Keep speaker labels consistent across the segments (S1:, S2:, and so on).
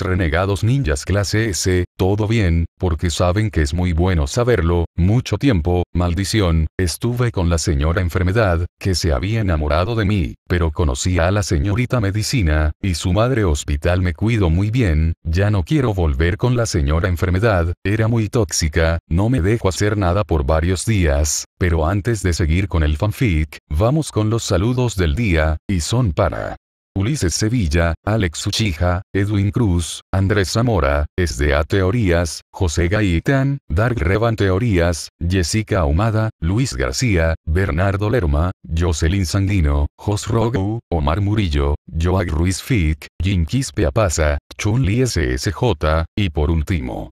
S1: renegados ninjas clase S, todo bien, porque saben que es muy bueno saberlo, mucho tiempo, maldición, estuve con la señora enfermedad, que se había enamorado de mí, pero conocí a la señorita medicina, y su madre hospital me cuido muy bien, ya no quiero volver con la señora enfermedad, era muy tóxica, no me dejo hacer nada por varios días, pero antes de seguir con el fanfic, vamos con los saludos del día, y son para Ulises Sevilla, Alex Uchija, Edwin Cruz, Andrés Zamora, SDA Teorías, José Gaitán, Dark Revan Teorías, Jessica Ahumada, Luis García, Bernardo Lerma, Jocelyn Sanguino, Jos Rogu, Omar Murillo, Joaquín Ruiz Fick, Jinquis Apaza, Chun SSJ, y por último,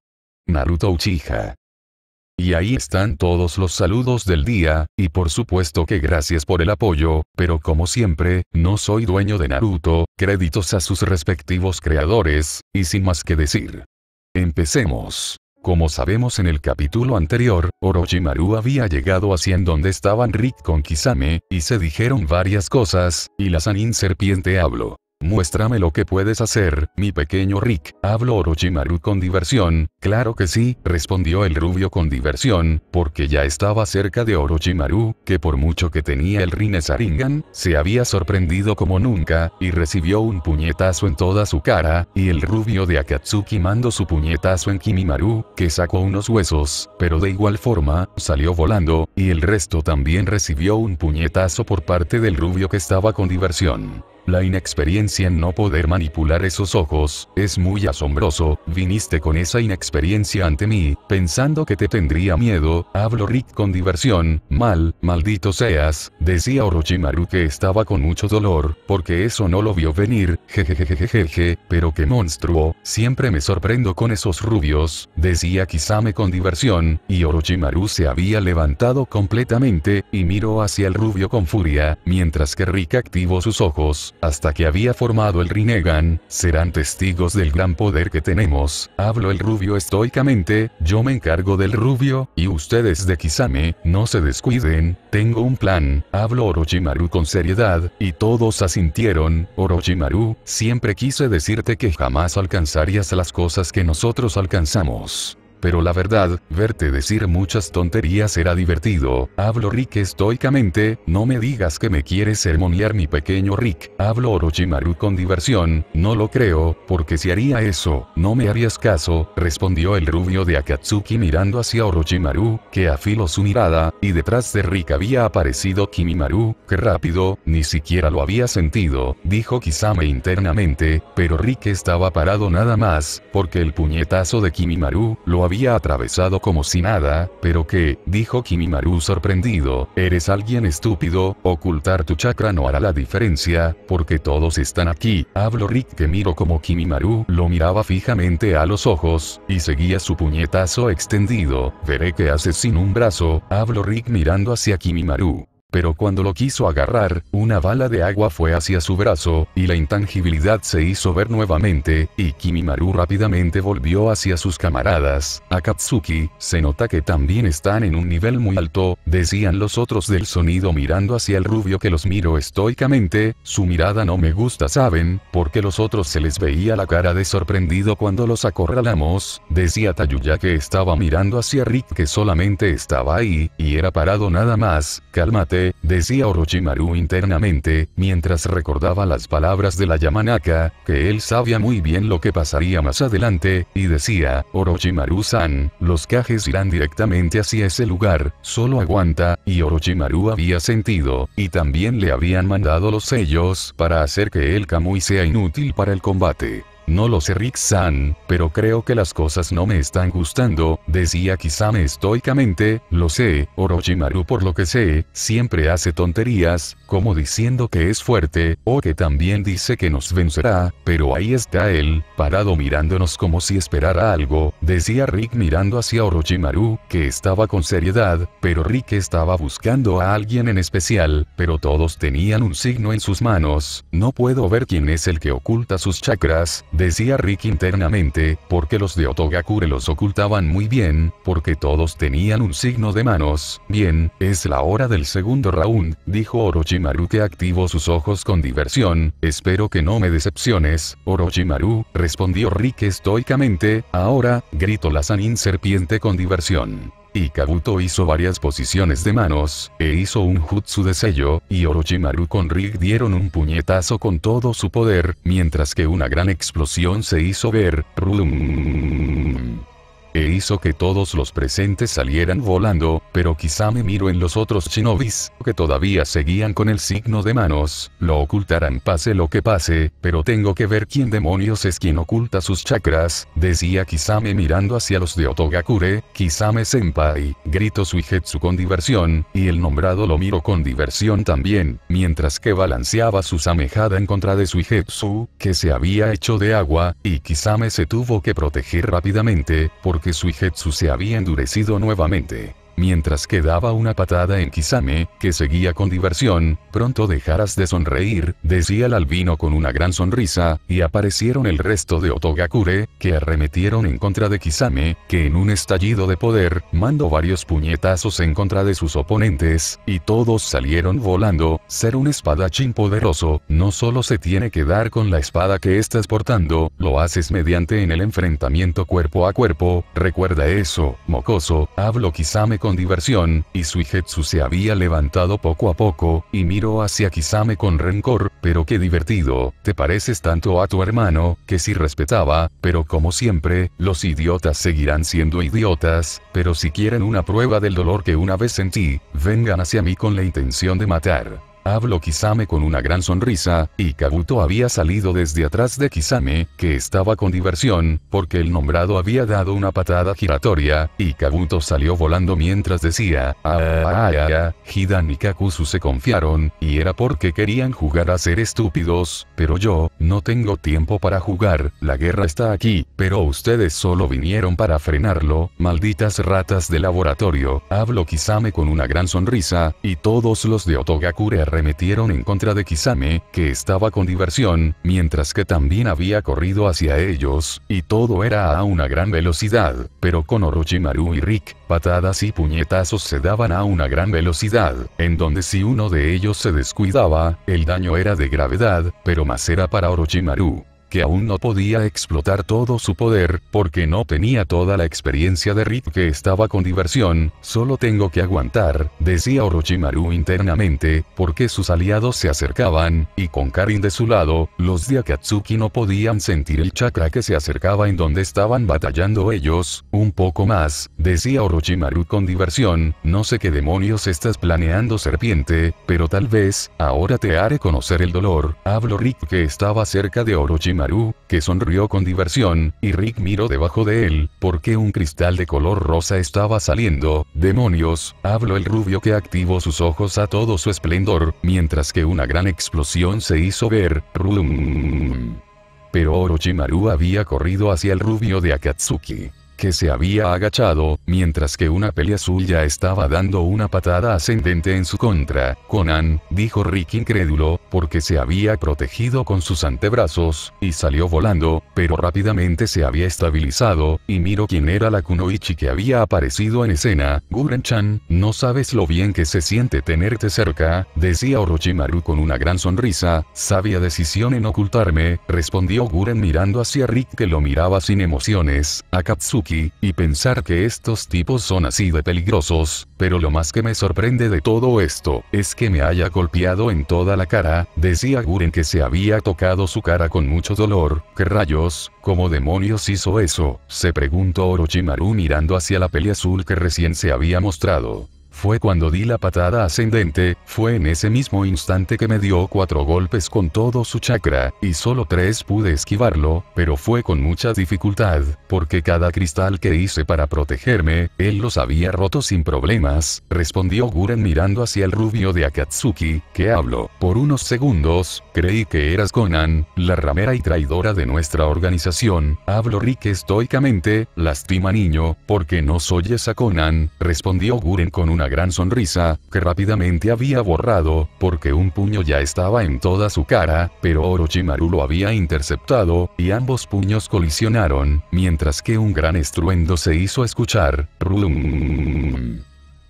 S1: Naruto Uchija. Y ahí están todos los saludos del día, y por supuesto que gracias por el apoyo, pero como siempre, no soy dueño de Naruto, créditos a sus respectivos creadores, y sin más que decir. Empecemos. Como sabemos en el capítulo anterior, Orochimaru había llegado hacia en donde estaban Rick con Kisame, y se dijeron varias cosas, y la Sanin serpiente habló. Muéstrame lo que puedes hacer, mi pequeño Rick. Hablo Orochimaru con diversión. Claro que sí, respondió el rubio con diversión, porque ya estaba cerca de Orochimaru, que por mucho que tenía el Rinne Saringan, se había sorprendido como nunca, y recibió un puñetazo en toda su cara, y el rubio de Akatsuki mandó su puñetazo en Kimimaru, que sacó unos huesos, pero de igual forma, salió volando, y el resto también recibió un puñetazo por parte del rubio que estaba con diversión. La inexperiencia en no poder manipular esos ojos, es muy asombroso, viniste con esa inexperiencia ante mí, pensando que te tendría miedo, hablo Rick con diversión, mal, maldito seas, decía Orochimaru que estaba con mucho dolor, porque eso no lo vio venir, jejejejejeje, pero qué monstruo, siempre me sorprendo con esos rubios, decía Kisame con diversión, y Orochimaru se había levantado completamente, y miró hacia el rubio con furia, mientras que Rick activó sus ojos, hasta que había formado el Rinnegan, serán testigos del gran poder que tenemos, hablo el rubio estoicamente, yo me encargo del rubio, y ustedes de Kisame, no se descuiden, tengo un plan, hablo Orochimaru con seriedad, y todos asintieron, Orochimaru, siempre quise decirte que jamás alcanzarías las cosas que nosotros alcanzamos. Pero la verdad, verte decir muchas tonterías era divertido. Hablo Rick estoicamente, no me digas que me quieres sermonear mi pequeño Rick. Hablo Orochimaru con diversión, no lo creo, porque si haría eso, no me harías caso, respondió el rubio de Akatsuki mirando hacia Orochimaru, que afiló su mirada, y detrás de Rick había aparecido Kimimaru, que rápido, ni siquiera lo había sentido, dijo Kisame internamente, pero Rick estaba parado nada más, porque el puñetazo de Kimimaru lo había atravesado como si nada, pero que, dijo Kimimaru sorprendido, eres alguien estúpido, ocultar tu chakra no hará la diferencia, porque todos están aquí, hablo Rick que miro como Kimimaru lo miraba fijamente a los ojos, y seguía su puñetazo extendido, veré que haces sin un brazo, hablo Rick mirando hacia Kimimaru. Pero cuando lo quiso agarrar, una bala de agua fue hacia su brazo, y la intangibilidad se hizo ver nuevamente, y Kimimaru rápidamente volvió hacia sus camaradas. Akatsuki, se nota que también están en un nivel muy alto, decían los otros del sonido mirando hacia el rubio que los miró estoicamente, su mirada no me gusta saben, porque los otros se les veía la cara de sorprendido cuando los acorralamos, decía Tayuya que estaba mirando hacia Rick que solamente estaba ahí, y era parado nada más, cálmate decía Orochimaru internamente, mientras recordaba las palabras de la Yamanaka, que él sabía muy bien lo que pasaría más adelante, y decía, Orochimaru-san, los cajes irán directamente hacia ese lugar, solo aguanta, y Orochimaru había sentido, y también le habían mandado los sellos para hacer que el Kamui sea inútil para el combate. No lo sé Rick-san, pero creo que las cosas no me están gustando, decía Kisame estoicamente, lo sé, Orochimaru por lo que sé, siempre hace tonterías, como diciendo que es fuerte, o que también dice que nos vencerá, pero ahí está él, parado mirándonos como si esperara algo, decía Rick mirando hacia Orochimaru, que estaba con seriedad, pero Rick estaba buscando a alguien en especial, pero todos tenían un signo en sus manos, no puedo ver quién es el que oculta sus chakras, decía Rick internamente, porque los de Otogakure los ocultaban muy bien, porque todos tenían un signo de manos. Bien, es la hora del segundo round, dijo Orochimaru que activó sus ojos con diversión, espero que no me decepciones, Orochimaru, respondió Rick estoicamente, ahora, gritó la Sanin serpiente con diversión. Y Kabuto hizo varias posiciones de manos, e hizo un jutsu de sello, y Orochimaru con Rig dieron un puñetazo con todo su poder, mientras que una gran explosión se hizo ver. E hizo que todos los presentes salieran volando, pero quizá me miro en los otros shinobis, que todavía seguían con el signo de manos, lo ocultarán pase lo que pase, pero tengo que ver quién demonios es quien oculta sus chakras, decía Kisame mirando hacia los de Otogakure, Kisame senpai, su Suijetsu con diversión, y el nombrado lo miró con diversión también, mientras que balanceaba su samejada en contra de Suijetsu, que se había hecho de agua, y Kisame se tuvo que proteger rápidamente, por que su se había endurecido nuevamente mientras que daba una patada en Kisame, que seguía con diversión, pronto dejarás de sonreír, decía el albino con una gran sonrisa, y aparecieron el resto de Otogakure, que arremetieron en contra de Kisame, que en un estallido de poder, mandó varios puñetazos en contra de sus oponentes, y todos salieron volando, ser un espadachín poderoso, no solo se tiene que dar con la espada que estás portando, lo haces mediante en el enfrentamiento cuerpo a cuerpo, recuerda eso, mocoso, hablo Kisame con diversión, y Suijetsu se había levantado poco a poco, y miró hacia Kisame con rencor, pero qué divertido, te pareces tanto a tu hermano, que si respetaba, pero como siempre, los idiotas seguirán siendo idiotas, pero si quieren una prueba del dolor que una vez sentí, vengan hacia mí con la intención de matar hablo Kisame con una gran sonrisa, y Kabuto había salido desde atrás de Kisame, que estaba con diversión, porque el nombrado había dado una patada giratoria, y Kabuto salió volando mientras decía, ah, ah, Hidan y Kakuzu se confiaron, y era porque querían jugar a ser estúpidos, pero yo, no tengo tiempo para jugar, la guerra está aquí, pero ustedes solo vinieron para frenarlo, malditas ratas de laboratorio, hablo Kisame con una gran sonrisa, y todos los de Otogakure metieron en contra de Kisame, que estaba con diversión, mientras que también había corrido hacia ellos, y todo era a una gran velocidad, pero con Orochimaru y Rick, patadas y puñetazos se daban a una gran velocidad, en donde si uno de ellos se descuidaba, el daño era de gravedad, pero más era para Orochimaru que aún no podía explotar todo su poder, porque no tenía toda la experiencia de Rick que estaba con diversión, solo tengo que aguantar, decía Orochimaru internamente, porque sus aliados se acercaban, y con Karin de su lado, los de Akatsuki no podían sentir el chakra que se acercaba en donde estaban batallando ellos, un poco más, decía Orochimaru con diversión, no sé qué demonios estás planeando serpiente, pero tal vez, ahora te haré conocer el dolor, hablo Rick que estaba cerca de Orochimaru Maru, que sonrió con diversión, y Rick miró debajo de él, porque un cristal de color rosa estaba saliendo. ¡Demonios! Habló el rubio que activó sus ojos a todo su esplendor, mientras que una gran explosión se hizo ver. Pero Orochimaru había corrido hacia el rubio de Akatsuki que se había agachado, mientras que una pelea suya estaba dando una patada ascendente en su contra. Conan, dijo Rick incrédulo, porque se había protegido con sus antebrazos, y salió volando, pero rápidamente se había estabilizado, y miro quién era la Kunoichi que había aparecido en escena, Guren-chan, no sabes lo bien que se siente tenerte cerca, decía Orochimaru con una gran sonrisa, sabia decisión en ocultarme, respondió Guren mirando hacia Rick que lo miraba sin emociones, Akatsuki y pensar que estos tipos son así de peligrosos, pero lo más que me sorprende de todo esto, es que me haya golpeado en toda la cara, decía Guren que se había tocado su cara con mucho dolor, ¿qué rayos? ¿Cómo demonios hizo eso? se preguntó Orochimaru mirando hacia la peli azul que recién se había mostrado. Fue cuando di la patada ascendente, fue en ese mismo instante que me dio cuatro golpes con todo su chakra, y solo tres pude esquivarlo, pero fue con mucha dificultad, porque cada cristal que hice para protegerme, él los había roto sin problemas, respondió Guren mirando hacia el rubio de Akatsuki, que habló. Por unos segundos, creí que eras Conan, la ramera y traidora de nuestra organización, hablo Rick estoicamente, lastima niño, porque no soy esa Conan, respondió Guren con una gran sonrisa, que rápidamente había borrado, porque un puño ya estaba en toda su cara, pero Orochimaru lo había interceptado, y ambos puños colisionaron, mientras que un gran estruendo se hizo escuchar.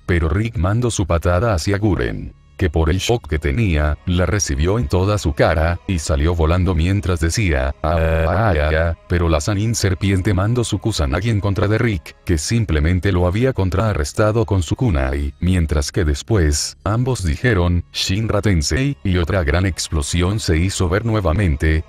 S1: Pero Rick mandó su patada hacia Guren que por el shock que tenía, la recibió en toda su cara, y salió volando mientras decía, ah, ah, ah, ah pero la Sanin serpiente mandó su Kusanagi en contra de Rick, que simplemente lo había contraarrestado con su kunai, mientras que después, ambos dijeron, Shinra Tensei, y otra gran explosión se hizo ver nuevamente,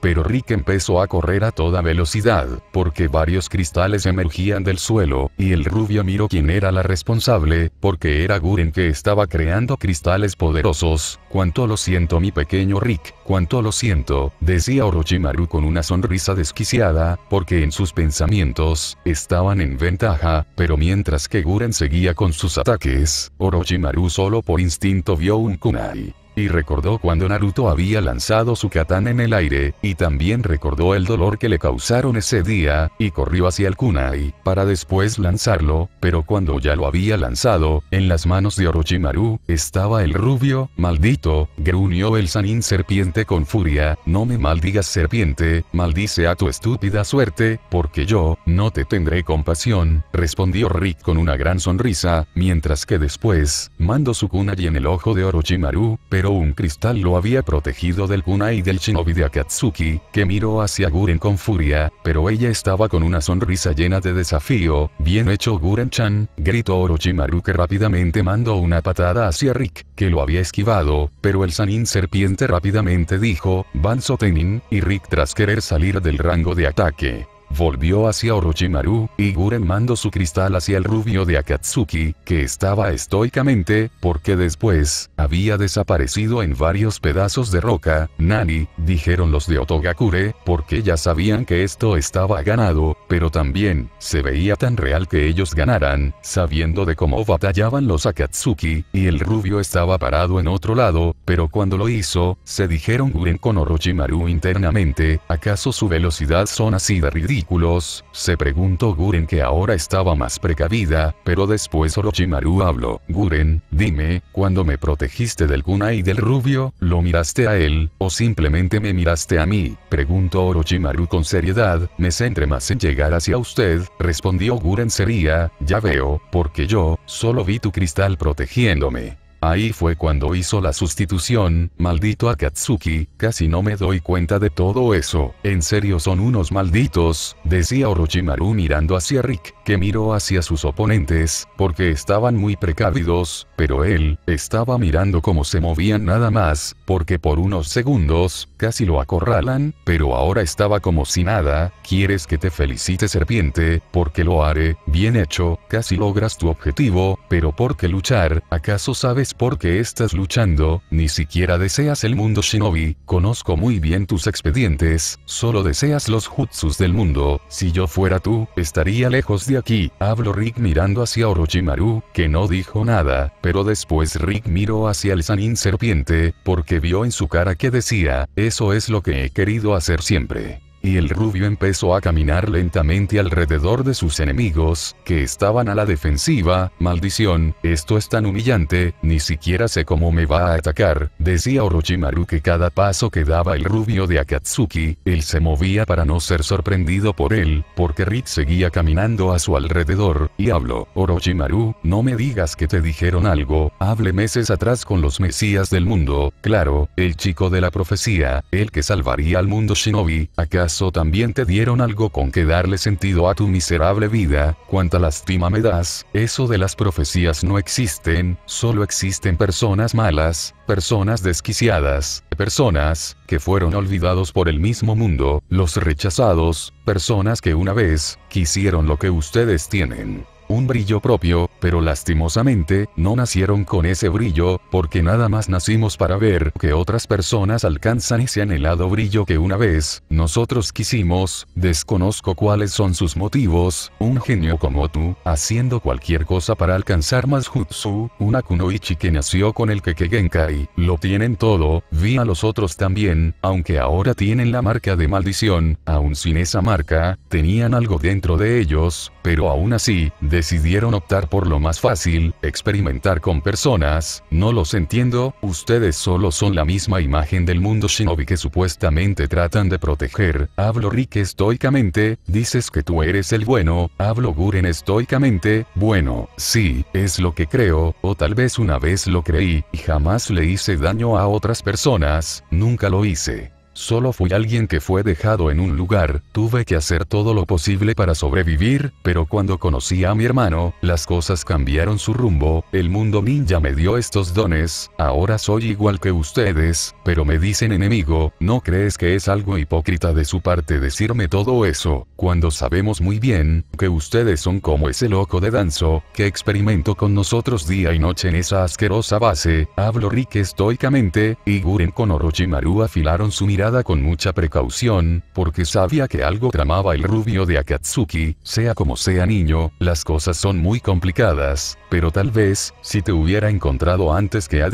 S1: pero Rick empezó a correr a toda velocidad, porque varios cristales emergían del suelo, y el rubio miró quién era la responsable, porque era Guren que estaba creando cristales poderosos. Cuánto lo siento mi pequeño Rick, cuánto lo siento, decía Orochimaru con una sonrisa desquiciada, porque en sus pensamientos, estaban en ventaja, pero mientras que Guren seguía con sus ataques, Orochimaru solo por instinto vio un kunai. Y recordó cuando Naruto había lanzado su katana en el aire, y también recordó el dolor que le causaron ese día, y corrió hacia el kunai, para después lanzarlo, pero cuando ya lo había lanzado, en las manos de Orochimaru, estaba el rubio, maldito, gruñó el Sanin serpiente con furia, no me maldigas serpiente, maldice a tu estúpida suerte, porque yo, no te tendré compasión, respondió Rick con una gran sonrisa, mientras que después, mandó su kunai en el ojo de Orochimaru, pero un cristal lo había protegido del kunai del shinobi de Akatsuki, que miró hacia Guren con furia, pero ella estaba con una sonrisa llena de desafío, bien hecho Guren-chan, gritó Orochimaru que rápidamente mandó una patada hacia Rick, que lo había esquivado, pero el Sanin serpiente rápidamente dijo, Banzo Sotenin, y Rick tras querer salir del rango de ataque. Volvió hacia Orochimaru, y Guren mandó su cristal hacia el rubio de Akatsuki, que estaba estoicamente, porque después, había desaparecido en varios pedazos de roca, Nani, dijeron los de Otogakure, porque ya sabían que esto estaba ganado, pero también, se veía tan real que ellos ganaran, sabiendo de cómo batallaban los Akatsuki, y el rubio estaba parado en otro lado, pero cuando lo hizo, se dijeron Guren con Orochimaru internamente, ¿acaso su velocidad son así de ridícula? se preguntó Guren que ahora estaba más precavida, pero después Orochimaru habló. Guren, dime, cuando me protegiste del kunai y del rubio, ¿lo miraste a él, o simplemente me miraste a mí? Preguntó Orochimaru con seriedad, me centré más en llegar hacia usted, respondió Guren sería, ya veo, porque yo, solo vi tu cristal protegiéndome. Ahí fue cuando hizo la sustitución, maldito Akatsuki, casi no me doy cuenta de todo eso, en serio son unos malditos, decía Orochimaru mirando hacia Rick, que miró hacia sus oponentes, porque estaban muy precavidos, pero él, estaba mirando cómo se movían nada más, porque por unos segundos, casi lo acorralan, pero ahora estaba como si nada, quieres que te felicite serpiente, porque lo haré, bien hecho, casi logras tu objetivo, pero ¿por qué luchar, acaso sabes porque estás luchando, ni siquiera deseas el mundo shinobi, conozco muy bien tus expedientes, solo deseas los jutsus del mundo, si yo fuera tú, estaría lejos de aquí, hablo Rick mirando hacia Orochimaru, que no dijo nada, pero después Rick miró hacia el Sanin serpiente, porque vio en su cara que decía, eso es lo que he querido hacer siempre y el rubio empezó a caminar lentamente alrededor de sus enemigos, que estaban a la defensiva, maldición, esto es tan humillante, ni siquiera sé cómo me va a atacar, decía Orochimaru que cada paso que daba el rubio de Akatsuki, él se movía para no ser sorprendido por él, porque Rick seguía caminando a su alrededor, y habló, Orochimaru, no me digas que te dijeron algo, hable meses atrás con los mesías del mundo, claro, el chico de la profecía, el que salvaría al mundo shinobi, ¿acaso o también te dieron algo con que darle sentido a tu miserable vida, cuánta lástima me das, eso de las profecías no existen, solo existen personas malas, personas desquiciadas, personas que fueron olvidados por el mismo mundo, los rechazados, personas que una vez quisieron lo que ustedes tienen un brillo propio, pero lastimosamente, no nacieron con ese brillo, porque nada más nacimos para ver que otras personas alcanzan ese anhelado brillo que una vez, nosotros quisimos, desconozco cuáles son sus motivos, un genio como tú, haciendo cualquier cosa para alcanzar más jutsu, una kunoichi que nació con el genkai. lo tienen todo, vi a los otros también, aunque ahora tienen la marca de maldición, aún sin esa marca, tenían algo dentro de ellos, pero aún así, de decidieron optar por lo más fácil, experimentar con personas, no los entiendo, ustedes solo son la misma imagen del mundo shinobi que supuestamente tratan de proteger, hablo Rick estoicamente, dices que tú eres el bueno, hablo Guren estoicamente, bueno, sí, es lo que creo, o tal vez una vez lo creí, y jamás le hice daño a otras personas, nunca lo hice. Solo fui alguien que fue dejado en un lugar, tuve que hacer todo lo posible para sobrevivir, pero cuando conocí a mi hermano, las cosas cambiaron su rumbo, el mundo ninja me dio estos dones, ahora soy igual que ustedes, pero me dicen enemigo, ¿no crees que es algo hipócrita de su parte decirme todo eso, cuando sabemos muy bien, que ustedes son como ese loco de Danzo, que experimentó con nosotros día y noche en esa asquerosa base, hablo Rick estoicamente, y Guren con Orochimaru afilaron su mirada con mucha precaución, porque sabía que algo tramaba el rubio de Akatsuki, sea como sea niño, las cosas son muy complicadas, pero tal vez, si te hubiera encontrado antes que a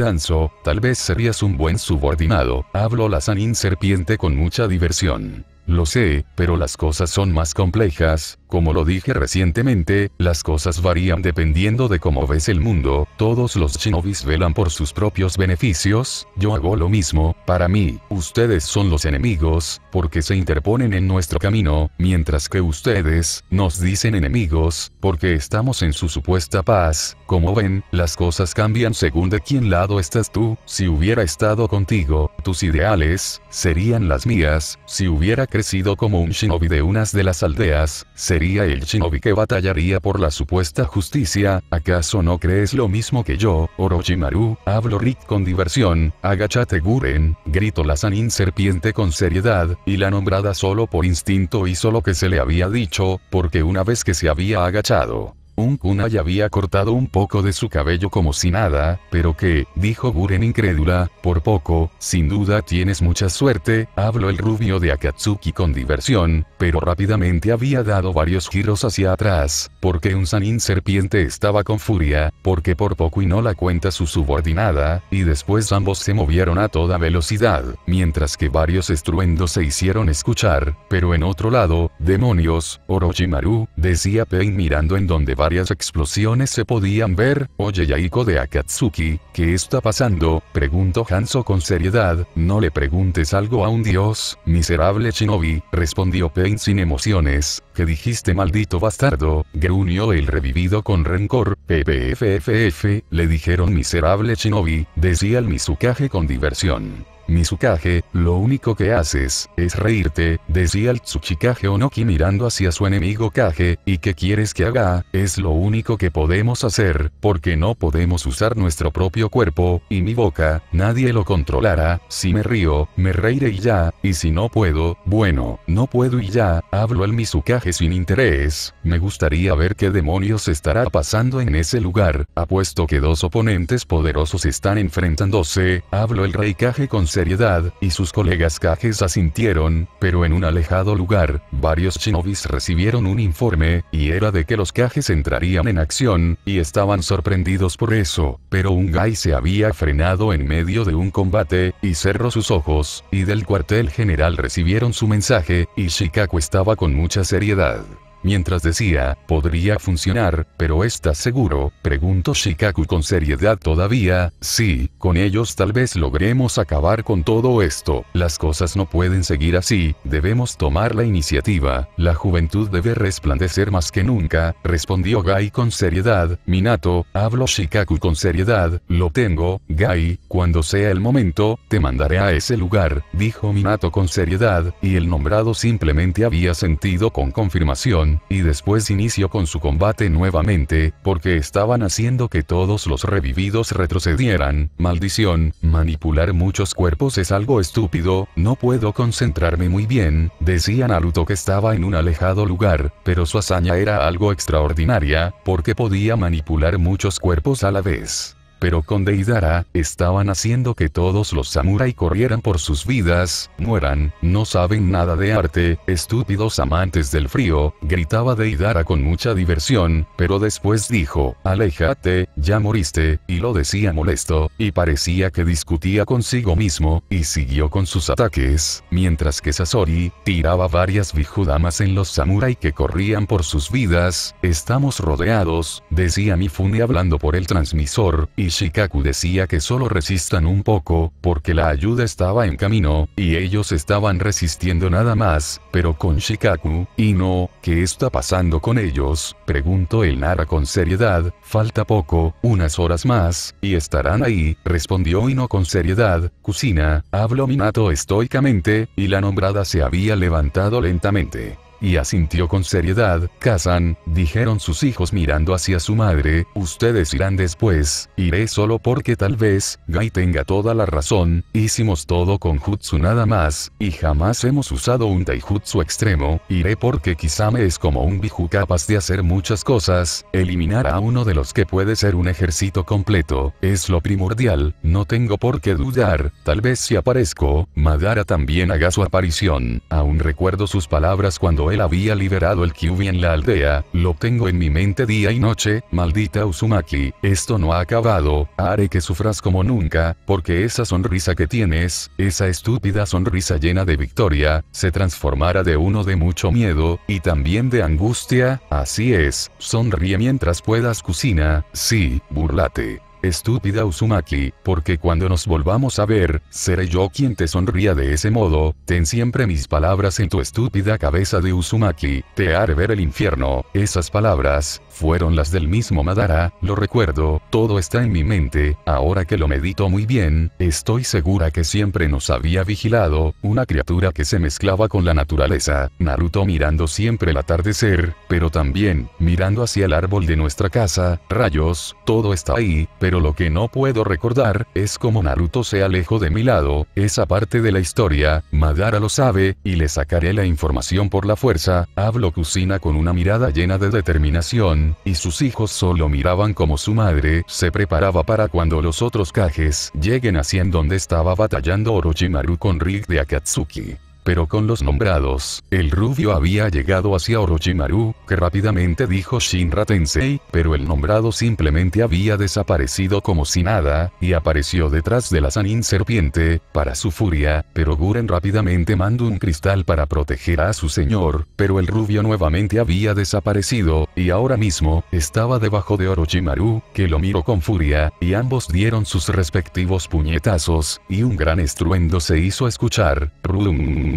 S1: tal vez serías un buen subordinado, habló la Sanin serpiente con mucha diversión. Lo sé, pero las cosas son más complejas, como lo dije recientemente, las cosas varían dependiendo de cómo ves el mundo, todos los shinobis velan por sus propios beneficios, yo hago lo mismo, para mí, ustedes son los enemigos, porque se interponen en nuestro camino, mientras que ustedes, nos dicen enemigos, porque estamos en su supuesta paz, como ven, las cosas cambian según de quién lado estás tú, si hubiera estado contigo, tus ideales, serían las mías, si hubiera crecido como un shinobi de unas de las aldeas, sería el shinobi que batallaría por la supuesta justicia, ¿acaso no crees lo mismo que yo, Orochimaru? Hablo Rick con diversión, agachate Guren, gritó la Sanin serpiente con seriedad, y la nombrada solo por instinto hizo lo que se le había dicho, porque una vez que se había agachado, un kunai había cortado un poco de su cabello como si nada, pero que, dijo Guren incrédula, por poco, sin duda tienes mucha suerte, habló el rubio de Akatsuki con diversión, pero rápidamente había dado varios giros hacia atrás, porque un sanin serpiente estaba con furia, porque por poco y no la cuenta su subordinada, y después ambos se movieron a toda velocidad, mientras que varios estruendos se hicieron escuchar, pero en otro lado, demonios, Orochimaru, decía Pain mirando en donde varias explosiones se podían ver, oye Yaiko de Akatsuki, ¿qué está pasando? Preguntó Hanzo con seriedad, no le preguntes algo a un dios, miserable shinobi, respondió Pain sin emociones, ¿qué dijiste maldito bastardo? Gruñó el revivido con rencor, PPFFF, le dijeron miserable shinobi, decía el Mizukage con diversión. Mizukage, lo único que haces, es reírte, decía el tsuchikage Onoki mirando hacia su enemigo Kage, y que quieres que haga, es lo único que podemos hacer, porque no podemos usar nuestro propio cuerpo, y mi boca, nadie lo controlará, si me río, me reiré y ya, y si no puedo, bueno, no puedo y ya, hablo al Mizukage sin interés, me gustaría ver qué demonios estará pasando en ese lugar, apuesto que dos oponentes poderosos están enfrentándose, hablo el rey con con seriedad, y sus colegas cajes asintieron, pero en un alejado lugar, varios shinobis recibieron un informe, y era de que los cajes entrarían en acción, y estaban sorprendidos por eso, pero un guy se había frenado en medio de un combate, y cerró sus ojos, y del cuartel general recibieron su mensaje, y Shikaku estaba con mucha seriedad. Mientras decía, podría funcionar, pero ¿estás seguro? Preguntó Shikaku con seriedad todavía, sí, con ellos tal vez logremos acabar con todo esto. Las cosas no pueden seguir así, debemos tomar la iniciativa, la juventud debe resplandecer más que nunca, respondió Gai con seriedad, Minato, hablo Shikaku con seriedad, lo tengo, Gai, cuando sea el momento, te mandaré a ese lugar, dijo Minato con seriedad, y el nombrado simplemente había sentido con confirmación y después inició con su combate nuevamente, porque estaban haciendo que todos los revividos retrocedieran, maldición, manipular muchos cuerpos es algo estúpido, no puedo concentrarme muy bien, decía Naruto que estaba en un alejado lugar, pero su hazaña era algo extraordinaria, porque podía manipular muchos cuerpos a la vez pero con Deidara, estaban haciendo que todos los samurai corrieran por sus vidas, mueran, no saben nada de arte, estúpidos amantes del frío, gritaba Deidara con mucha diversión, pero después dijo, aléjate, ya moriste, y lo decía molesto, y parecía que discutía consigo mismo, y siguió con sus ataques, mientras que Sasori, tiraba varias bijudamas en los samurai que corrían por sus vidas, estamos rodeados, decía Mifune hablando por el transmisor, y Shikaku decía que solo resistan un poco, porque la ayuda estaba en camino, y ellos estaban resistiendo nada más, pero con Shikaku, y no, ¿qué está pasando con ellos? Preguntó el Nara con seriedad, falta poco, unas horas más, y estarán ahí, respondió Ino con seriedad, Kusina, habló Minato estoicamente, y la nombrada se había levantado lentamente y asintió con seriedad, Kazan, dijeron sus hijos mirando hacia su madre, ustedes irán después, iré solo porque tal vez, Gai tenga toda la razón, hicimos todo con jutsu nada más, y jamás hemos usado un taijutsu extremo, iré porque Kisame es como un biju capaz de hacer muchas cosas, eliminar a uno de los que puede ser un ejército completo, es lo primordial, no tengo por qué dudar, tal vez si aparezco, Madara también haga su aparición, aún recuerdo sus palabras cuando él había liberado el Kyubi en la aldea, lo tengo en mi mente día y noche, maldita Uzumaki, esto no ha acabado, haré que sufras como nunca, porque esa sonrisa que tienes, esa estúpida sonrisa llena de victoria, se transformará de uno de mucho miedo, y también de angustia, así es, sonríe mientras puedas cocina, sí, burlate. Estúpida Uzumaki, porque cuando nos volvamos a ver, seré yo quien te sonría de ese modo, ten siempre mis palabras en tu estúpida cabeza de Uzumaki, te haré ver el infierno. Esas palabras, fueron las del mismo Madara, lo recuerdo, todo está en mi mente, ahora que lo medito muy bien, estoy segura que siempre nos había vigilado, una criatura que se mezclaba con la naturaleza, Naruto mirando siempre el atardecer, pero también, mirando hacia el árbol de nuestra casa, rayos, todo está ahí, pero lo que no puedo recordar, es como Naruto se alejó de mi lado, esa parte de la historia, Madara lo sabe, y le sacaré la información por la fuerza, hablo Kusina con una mirada llena de determinación, y sus hijos solo miraban como su madre se preparaba para cuando los otros cajes lleguen hacia donde estaba batallando Orochimaru con Rick de Akatsuki. Pero con los nombrados, el rubio había llegado hacia Orochimaru, que rápidamente dijo Shinra Tensei, pero el nombrado simplemente había desaparecido como si nada, y apareció detrás de la Sanin serpiente, para su furia, pero Guren rápidamente mandó un cristal para proteger a su señor, pero el rubio nuevamente había desaparecido, y ahora mismo, estaba debajo de Orochimaru, que lo miró con furia, y ambos dieron sus respectivos puñetazos, y un gran estruendo se hizo escuchar, rum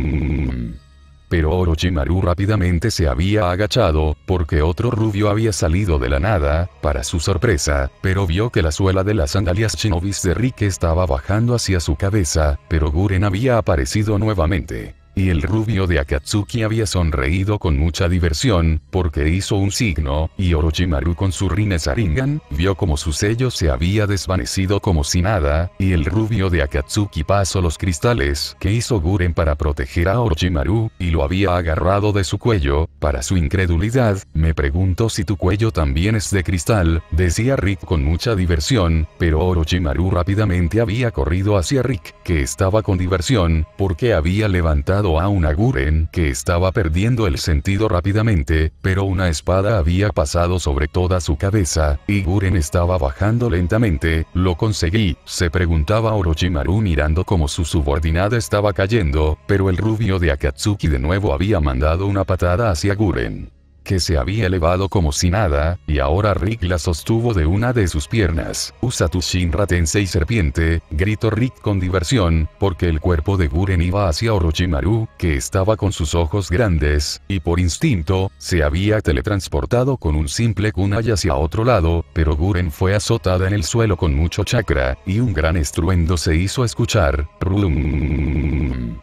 S1: pero Orochimaru rápidamente se había agachado, porque otro rubio había salido de la nada, para su sorpresa, pero vio que la suela de las sandalias shinobis de Rick estaba bajando hacia su cabeza, pero Guren había aparecido nuevamente y el rubio de Akatsuki había sonreído con mucha diversión, porque hizo un signo, y Orochimaru con su Rine Saringan, vio como su sello se había desvanecido como si nada, y el rubio de Akatsuki pasó los cristales que hizo Guren para proteger a Orochimaru, y lo había agarrado de su cuello, para su incredulidad, me pregunto si tu cuello también es de cristal, decía Rick con mucha diversión, pero Orochimaru rápidamente había corrido hacia Rick, que estaba con diversión, porque había levantado a una Guren que estaba perdiendo el sentido rápidamente, pero una espada había pasado sobre toda su cabeza, y Guren estaba bajando lentamente, lo conseguí, se preguntaba Orochimaru mirando como su subordinada estaba cayendo, pero el rubio de Akatsuki de nuevo había mandado una patada hacia Guren que se había elevado como si nada, y ahora Rick la sostuvo de una de sus piernas. Usa tu Shinra serpiente, gritó Rick con diversión, porque el cuerpo de Guren iba hacia Orochimaru, que estaba con sus ojos grandes, y por instinto, se había teletransportado con un simple kunai hacia otro lado, pero Guren fue azotada en el suelo con mucho chakra, y un gran estruendo se hizo escuchar. Rum.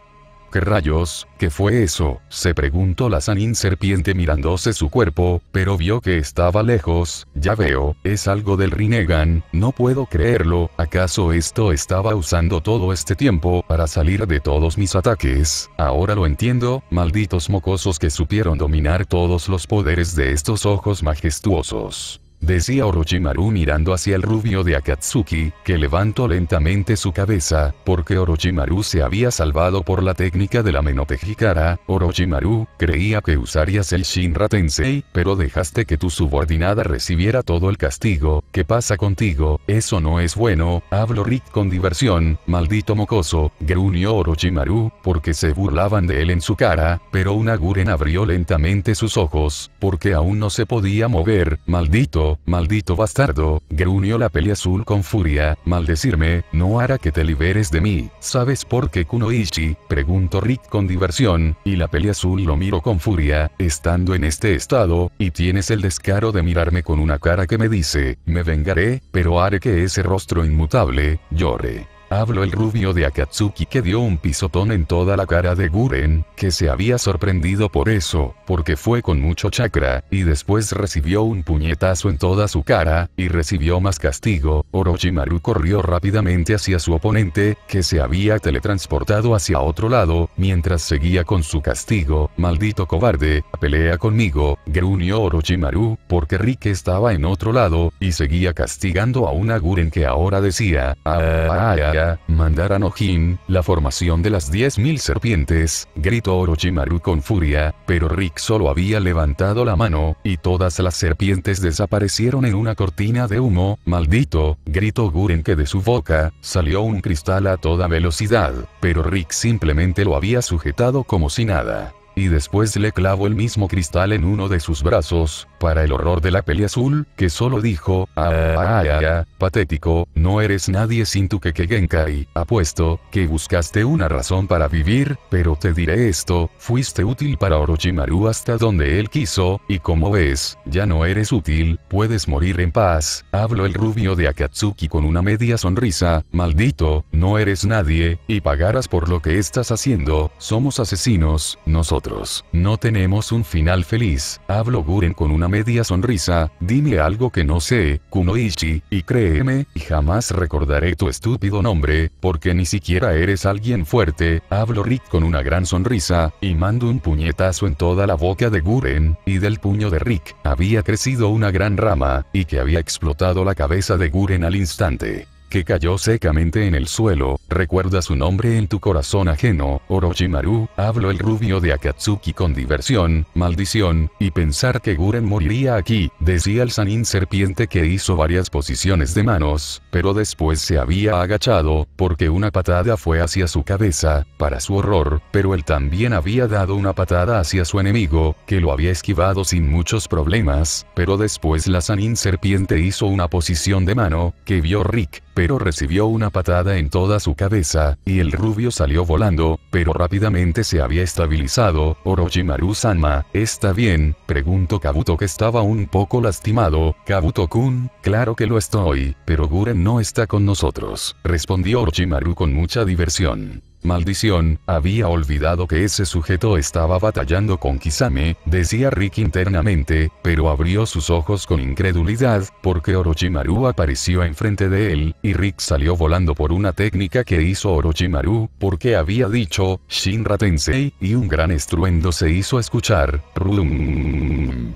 S1: ¿Qué rayos, qué fue eso? se preguntó la Sanin serpiente mirándose su cuerpo, pero vio que estaba lejos, ya veo, es algo del Rinnegan, no puedo creerlo, ¿acaso esto estaba usando todo este tiempo para salir de todos mis ataques? Ahora lo entiendo, malditos mocosos que supieron dominar todos los poderes de estos ojos majestuosos decía Orochimaru mirando hacia el rubio de Akatsuki, que levantó lentamente su cabeza, porque Orochimaru se había salvado por la técnica de la Menotejikara, Orochimaru, creía que usarías el Shinra Tensei, pero dejaste que tu subordinada recibiera todo el castigo, ¿qué pasa contigo? Eso no es bueno, hablo Rick con diversión, maldito mocoso, gruñó Orochimaru, porque se burlaban de él en su cara, pero una Guren abrió lentamente sus ojos, porque aún no se podía mover, maldito, maldito bastardo, gruñó la peli azul con furia, maldecirme, no hará que te liberes de mí, ¿sabes por qué Kunoichi? Preguntó Rick con diversión, y la peli azul lo miro con furia, estando en este estado, y tienes el descaro de mirarme con una cara que me dice, me vengaré, pero haré que ese rostro inmutable, llore. Habló el rubio de Akatsuki que dio un pisotón en toda la cara de Guren, que se había sorprendido por eso, porque fue con mucho chakra, y después recibió un puñetazo en toda su cara, y recibió más castigo, Orochimaru corrió rápidamente hacia su oponente, que se había teletransportado hacia otro lado, mientras seguía con su castigo, maldito cobarde, pelea conmigo, gruñó Orochimaru, porque Rick estaba en otro lado, y seguía castigando a una Guren que ahora decía, ah, ah, mandar a Nojin, la formación de las 10.000 serpientes, gritó Orochimaru con furia, pero Rick solo había levantado la mano, y todas las serpientes desaparecieron en una cortina de humo, maldito, gritó Guren que de su boca, salió un cristal a toda velocidad, pero Rick simplemente lo había sujetado como si nada y después le clavó el mismo cristal en uno de sus brazos, para el horror de la azul, que solo dijo, ah ah, ah, ah, ah, patético, no eres nadie sin tu Kekegenkai, apuesto, que buscaste una razón para vivir, pero te diré esto, fuiste útil para Orochimaru hasta donde él quiso, y como ves, ya no eres útil, puedes morir en paz, habló el rubio de Akatsuki con una media sonrisa, maldito, no eres nadie, y pagarás por lo que estás haciendo, somos asesinos, nosotros no tenemos un final feliz, hablo Guren con una media sonrisa, dime algo que no sé, Kunoichi, y créeme, jamás recordaré tu estúpido nombre, porque ni siquiera eres alguien fuerte, hablo Rick con una gran sonrisa, y mando un puñetazo en toda la boca de Guren, y del puño de Rick, había crecido una gran rama, y que había explotado la cabeza de Guren al instante que cayó secamente en el suelo, recuerda su nombre en tu corazón ajeno, Orochimaru, habló el rubio de Akatsuki con diversión, maldición, y pensar que Guren moriría aquí, decía el Sanin serpiente que hizo varias posiciones de manos, pero después se había agachado, porque una patada fue hacia su cabeza, para su horror, pero él también había dado una patada hacia su enemigo, que lo había esquivado sin muchos problemas, pero después la Sanin serpiente hizo una posición de mano, que vio Rick, pero recibió una patada en toda su cabeza, y el rubio salió volando, pero rápidamente se había estabilizado, Orochimaru-sama, ¿está bien? Preguntó Kabuto que estaba un poco lastimado, Kabuto-kun, claro que lo estoy, pero Guren no está con nosotros, respondió Orochimaru con mucha diversión. Maldición, había olvidado que ese sujeto estaba batallando con Kisame, decía Rick internamente, pero abrió sus ojos con incredulidad, porque Orochimaru apareció enfrente de él, y Rick salió volando por una técnica que hizo Orochimaru, porque había dicho, Shinra Tensei, y un gran estruendo se hizo escuchar, rum.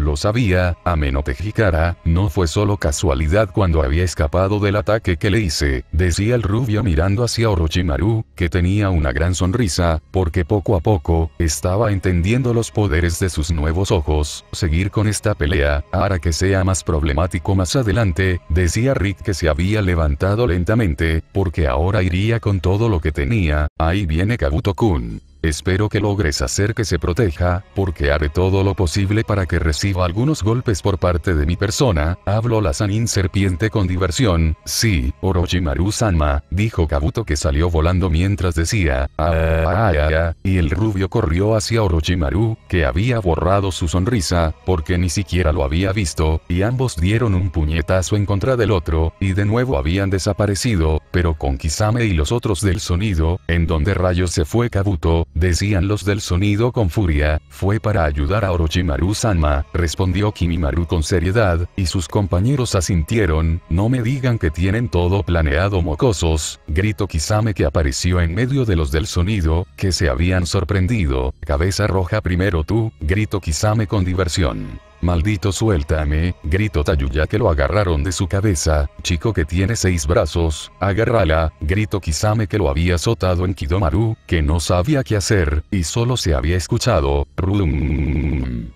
S1: Lo sabía, Amenotejikara, no fue solo casualidad cuando había escapado del ataque que le hice, decía el rubio mirando hacia Orochimaru, que tenía una gran sonrisa, porque poco a poco, estaba entendiendo los poderes de sus nuevos ojos, seguir con esta pelea, hará que sea más problemático más adelante, decía Rick que se había levantado lentamente, porque ahora iría con todo lo que tenía, ahí viene Kabuto-kun. Espero que logres hacer que se proteja, porque haré todo lo posible para que reciba algunos golpes por parte de mi persona, habló la Sanin serpiente con diversión, sí, orochimaru sama dijo Kabuto que salió volando mientras decía, ah, ah, ah, ah, y el rubio corrió hacia Orochimaru, que había borrado su sonrisa, porque ni siquiera lo había visto, y ambos dieron un puñetazo en contra del otro, y de nuevo habían desaparecido, pero con Kisame y los otros del sonido, en donde rayos se fue Kabuto, decían los del sonido con furia, fue para ayudar a Orochimaru-sama, respondió Kimimaru con seriedad, y sus compañeros asintieron, no me digan que tienen todo planeado mocosos, grito Kisame que apareció en medio de los del sonido, que se habían sorprendido, cabeza roja primero tú, grito Kisame con diversión. Maldito suéltame, gritó Tayuya que lo agarraron de su cabeza, chico que tiene seis brazos, agárrala, gritó Kisame que lo había azotado en Kidomaru, que no sabía qué hacer, y solo se había escuchado, rum.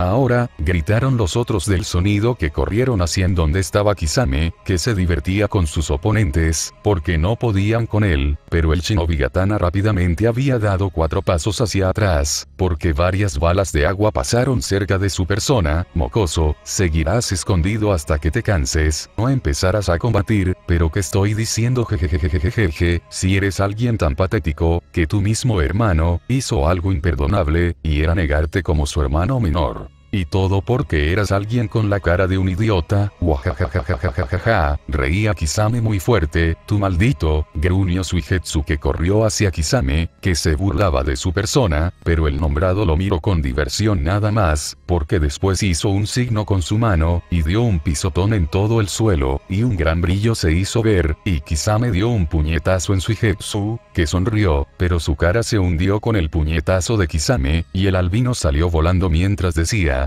S1: Ahora, gritaron los otros del sonido que corrieron hacia en donde estaba Kisame, que se divertía con sus oponentes, porque no podían con él, pero el shinobi Gatana rápidamente había dado cuatro pasos hacia atrás, porque varias balas de agua pasaron cerca de su persona, mocoso, seguirás escondido hasta que te canses, no empezarás a combatir, pero que estoy diciendo jejejejejejeje, si eres alguien tan patético, que tu mismo hermano, hizo algo imperdonable, y era negarte como su hermano menor. Y todo porque eras alguien con la cara de un idiota, jajajajajaja, reía Kisame muy fuerte, tu maldito, gruñó Suijetsu que corrió hacia Kisame, que se burlaba de su persona, pero el nombrado lo miró con diversión nada más, porque después hizo un signo con su mano, y dio un pisotón en todo el suelo, y un gran brillo se hizo ver, y Kisame dio un puñetazo en Suijetsu, que sonrió, pero su cara se hundió con el puñetazo de Kisame, y el albino salió volando mientras decía,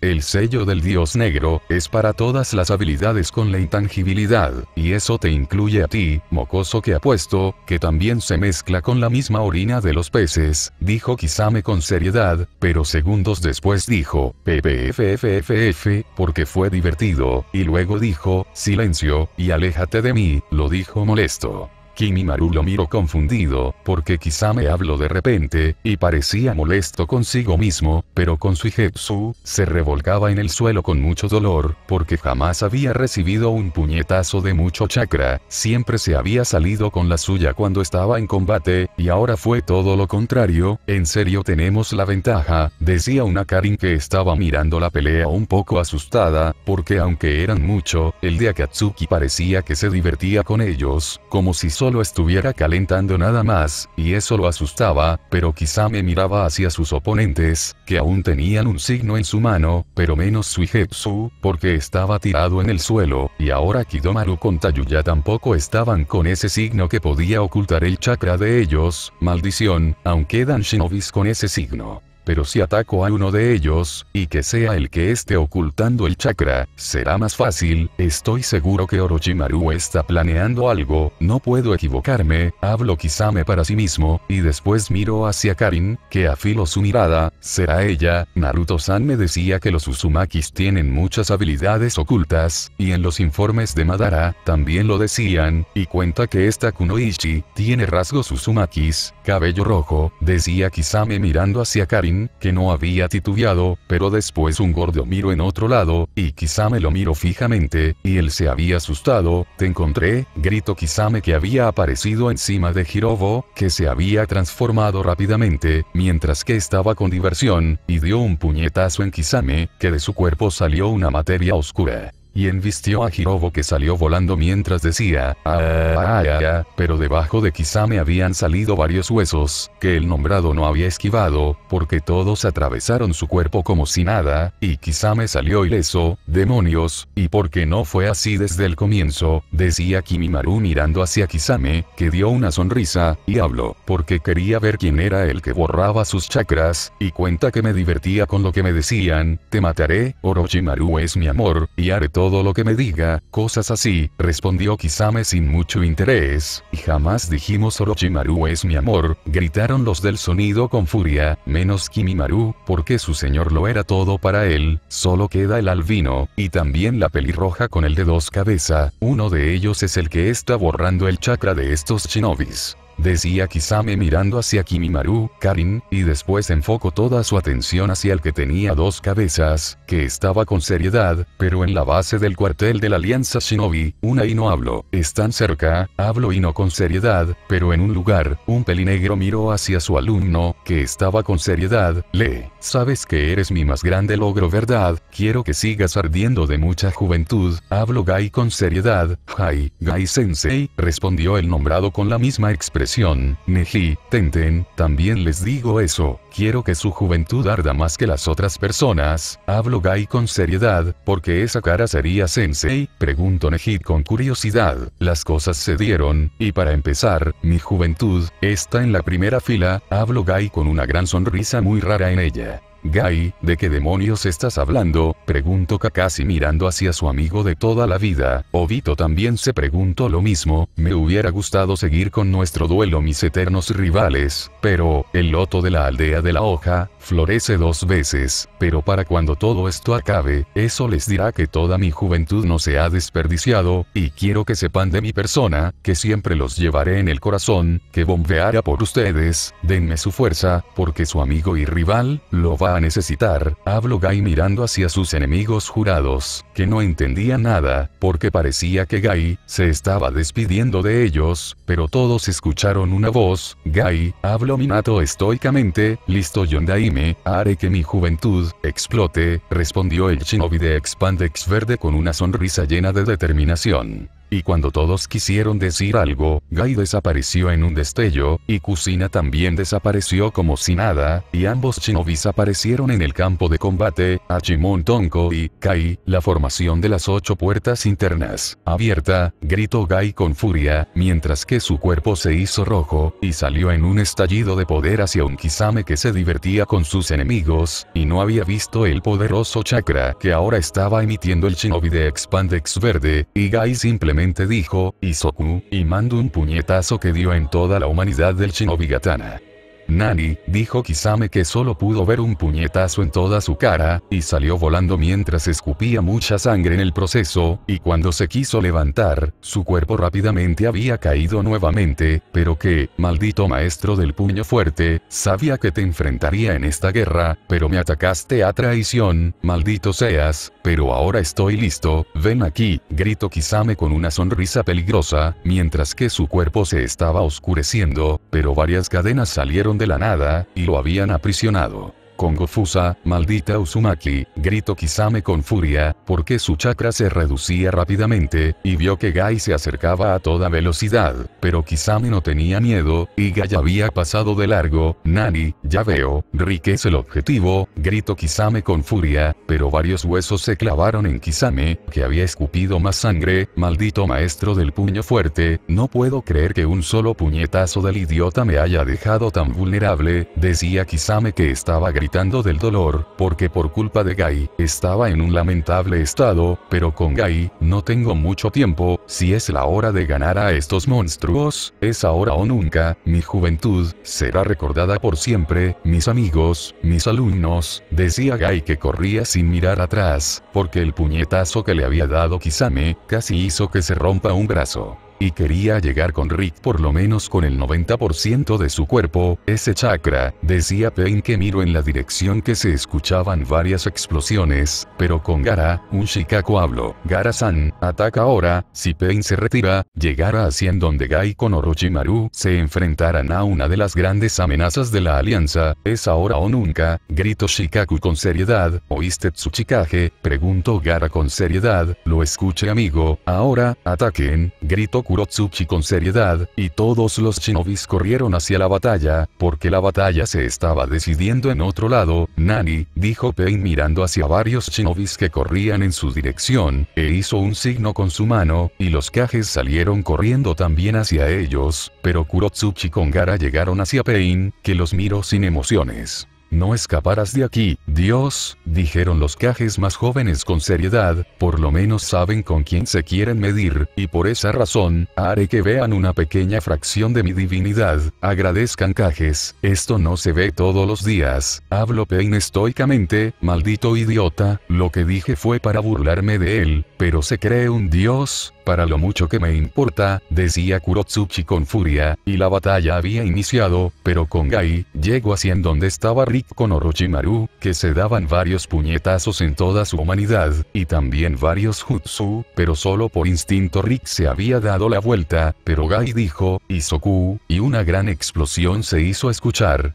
S1: el sello del dios negro, es para todas las habilidades con la intangibilidad, y eso te incluye a ti, mocoso que apuesto, que también se mezcla con la misma orina de los peces, dijo Kisame con seriedad, pero segundos después dijo, PPFFFF, porque fue divertido, y luego dijo, silencio, y aléjate de mí, lo dijo molesto. Kimimaru lo miró confundido, porque quizá me habló de repente, y parecía molesto consigo mismo, pero con su Ijetsu, se revolcaba en el suelo con mucho dolor, porque jamás había recibido un puñetazo de mucho chakra, siempre se había salido con la suya cuando estaba en combate, y ahora fue todo lo contrario, en serio tenemos la ventaja, decía una Karin que estaba mirando la pelea un poco asustada, porque aunque eran mucho, el de Akatsuki parecía que se divertía con ellos, como si solo estuviera calentando nada más, y eso lo asustaba, pero quizá me miraba hacia sus oponentes, que aún tenían un signo en su mano, pero menos Suigetsu, porque estaba tirado en el suelo, y ahora Kidomaru con Tayuya tampoco estaban con ese signo que podía ocultar el chakra de ellos, maldición, aunque Dan shinobis con ese signo. Pero si ataco a uno de ellos, y que sea el que esté ocultando el chakra, será más fácil, estoy seguro que Orochimaru está planeando algo, no puedo equivocarme, hablo Kisame para sí mismo, y después miro hacia Karin, que afilo su mirada, será ella, Naruto-san me decía que los Uzumakis tienen muchas habilidades ocultas, y en los informes de Madara, también lo decían, y cuenta que esta Kunoichi, tiene rasgos Uzumakis, cabello rojo, decía Kisame mirando hacia Karin, que no había titubeado, pero después un gordo miro en otro lado, y quizá lo miro fijamente, y él se había asustado, te encontré, gritó Kisame que había aparecido encima de Hirobo, que se había transformado rápidamente, mientras que estaba con diversión, y dio un puñetazo en Kisame, que de su cuerpo salió una materia oscura y envistió a Hirobo que salió volando mientras decía, ah, ah, ah, ah pero debajo de Kisame habían salido varios huesos, que el nombrado no había esquivado, porque todos atravesaron su cuerpo como si nada, y Kisame salió ileso, demonios, y porque no fue así desde el comienzo, decía Kimimaru mirando hacia Kisame, que dio una sonrisa, y habló, porque quería ver quién era el que borraba sus chakras, y cuenta que me divertía con lo que me decían, te mataré, Orochimaru es mi amor, y haré todo lo que me diga, cosas así, respondió Kisame sin mucho interés, y jamás dijimos Orochimaru es mi amor, gritaron los del sonido con furia, menos Kimimaru, porque su señor lo era todo para él, solo queda el albino, y también la pelirroja con el de dos cabeza, uno de ellos es el que está borrando el chakra de estos shinobis. Decía Kisame mirando hacia Kimimaru, Karin, y después enfocó toda su atención hacia el que tenía dos cabezas, que estaba con seriedad, pero en la base del cuartel de la Alianza Shinobi, una y no hablo, están cerca, hablo y no con seriedad, pero en un lugar, un pelinegro miró hacia su alumno, que estaba con seriedad, le, sabes que eres mi más grande logro verdad, quiero que sigas ardiendo de mucha juventud, hablo Gai con seriedad, hi, Gai Sensei, respondió el nombrado con la misma expresión Neji, Tenten, también les digo eso, quiero que su juventud arda más que las otras personas, hablo Gai con seriedad, porque esa cara sería sensei, pregunto Neji con curiosidad, las cosas se dieron, y para empezar, mi juventud, está en la primera fila, hablo Gai con una gran sonrisa muy rara en ella. Gai, ¿de qué demonios estás hablando? preguntó Kakashi mirando hacia su amigo de toda la vida. Obito también se preguntó lo mismo, me hubiera gustado seguir con nuestro duelo mis eternos rivales, pero, el loto de la aldea de la hoja, florece dos veces, pero para cuando todo esto acabe, eso les dirá que toda mi juventud no se ha desperdiciado, y quiero que sepan de mi persona, que siempre los llevaré en el corazón, que bombeará por ustedes, denme su fuerza, porque su amigo y rival, lo va a necesitar, habló Gai mirando hacia sus enemigos jurados, que no entendían nada, porque parecía que Gai, se estaba despidiendo de ellos, pero todos escucharon una voz, Guy, habló Minato estoicamente, listo Yondaime, haré que mi juventud, explote, respondió el shinobi de Expandex Verde con una sonrisa llena de determinación y cuando todos quisieron decir algo, Gai desapareció en un destello, y Kusina también desapareció como si nada, y ambos shinobis aparecieron en el campo de combate, Hachimon Tonko y Kai, la formación de las ocho puertas internas. Abierta, gritó Gai con furia, mientras que su cuerpo se hizo rojo, y salió en un estallido de poder hacia un Kisame que se divertía con sus enemigos, y no había visto el poderoso chakra que ahora estaba emitiendo el shinobi de Expandex verde, y Gai simplemente dijo, Isoku, y mandó un puñetazo que dio en toda la humanidad del Shinobi Gatana. Nani, dijo Kisame que solo pudo ver un puñetazo en toda su cara, y salió volando mientras escupía mucha sangre en el proceso, y cuando se quiso levantar, su cuerpo rápidamente había caído nuevamente, pero que, maldito maestro del puño fuerte, sabía que te enfrentaría en esta guerra, pero me atacaste a traición, maldito seas, pero ahora estoy listo, ven aquí, gritó Kisame con una sonrisa peligrosa, mientras que su cuerpo se estaba oscureciendo, pero varias cadenas salieron de la nada, y lo habían aprisionado congofusa, maldita Uzumaki, gritó Kisame con furia, porque su chakra se reducía rápidamente, y vio que Gai se acercaba a toda velocidad, pero Kisame no tenía miedo, y Gai había pasado de largo, Nani, ya veo, Rick es el objetivo, gritó Kisame con furia, pero varios huesos se clavaron en Kisame, que había escupido más sangre, maldito maestro del puño fuerte, no puedo creer que un solo puñetazo del idiota me haya dejado tan vulnerable, decía Kisame que estaba gritando del dolor, porque por culpa de Gai, estaba en un lamentable estado, pero con Gai, no tengo mucho tiempo, si es la hora de ganar a estos monstruos, es ahora o nunca, mi juventud, será recordada por siempre, mis amigos, mis alumnos, decía Gai que corría sin mirar atrás, porque el puñetazo que le había dado Kisame, casi hizo que se rompa un brazo y quería llegar con Rick por lo menos con el 90% de su cuerpo, ese chakra, decía Payne que miro en la dirección que se escuchaban varias explosiones, pero con Gara, un Shikaku habló, Gara-san, ataca ahora, si Pain se retira, llegará hacia en donde Gai con Orochimaru se enfrentarán a una de las grandes amenazas de la alianza, es ahora o nunca, gritó Shikaku con seriedad, ¿oíste Tsuchikage? preguntó Gara con seriedad, lo escuché, amigo, ahora, ataquen, gritó Kurotsuchi con seriedad, y todos los shinobis corrieron hacia la batalla, porque la batalla se estaba decidiendo en otro lado, Nani, dijo Pain mirando hacia varios shinobis que corrían en su dirección, e hizo un signo con su mano, y los cajes salieron corriendo también hacia ellos, pero Kurotsuchi con Gara llegaron hacia Pain, que los miró sin emociones. No escaparás de aquí, Dios, dijeron los cajes más jóvenes con seriedad, por lo menos saben con quién se quieren medir, y por esa razón, haré que vean una pequeña fracción de mi divinidad, agradezcan cajes, esto no se ve todos los días, hablo pein estoicamente, maldito idiota, lo que dije fue para burlarme de él, pero se cree un Dios, para lo mucho que me importa, decía Kurotsuchi con furia, y la batalla había iniciado, pero con Gai, llego hacia en donde estaba Rick con Orochimaru, que se daban varios puñetazos en toda su humanidad, y también varios jutsu, pero solo por instinto Rick se había dado la vuelta, pero Gai dijo, Isoku, y una gran explosión se hizo escuchar,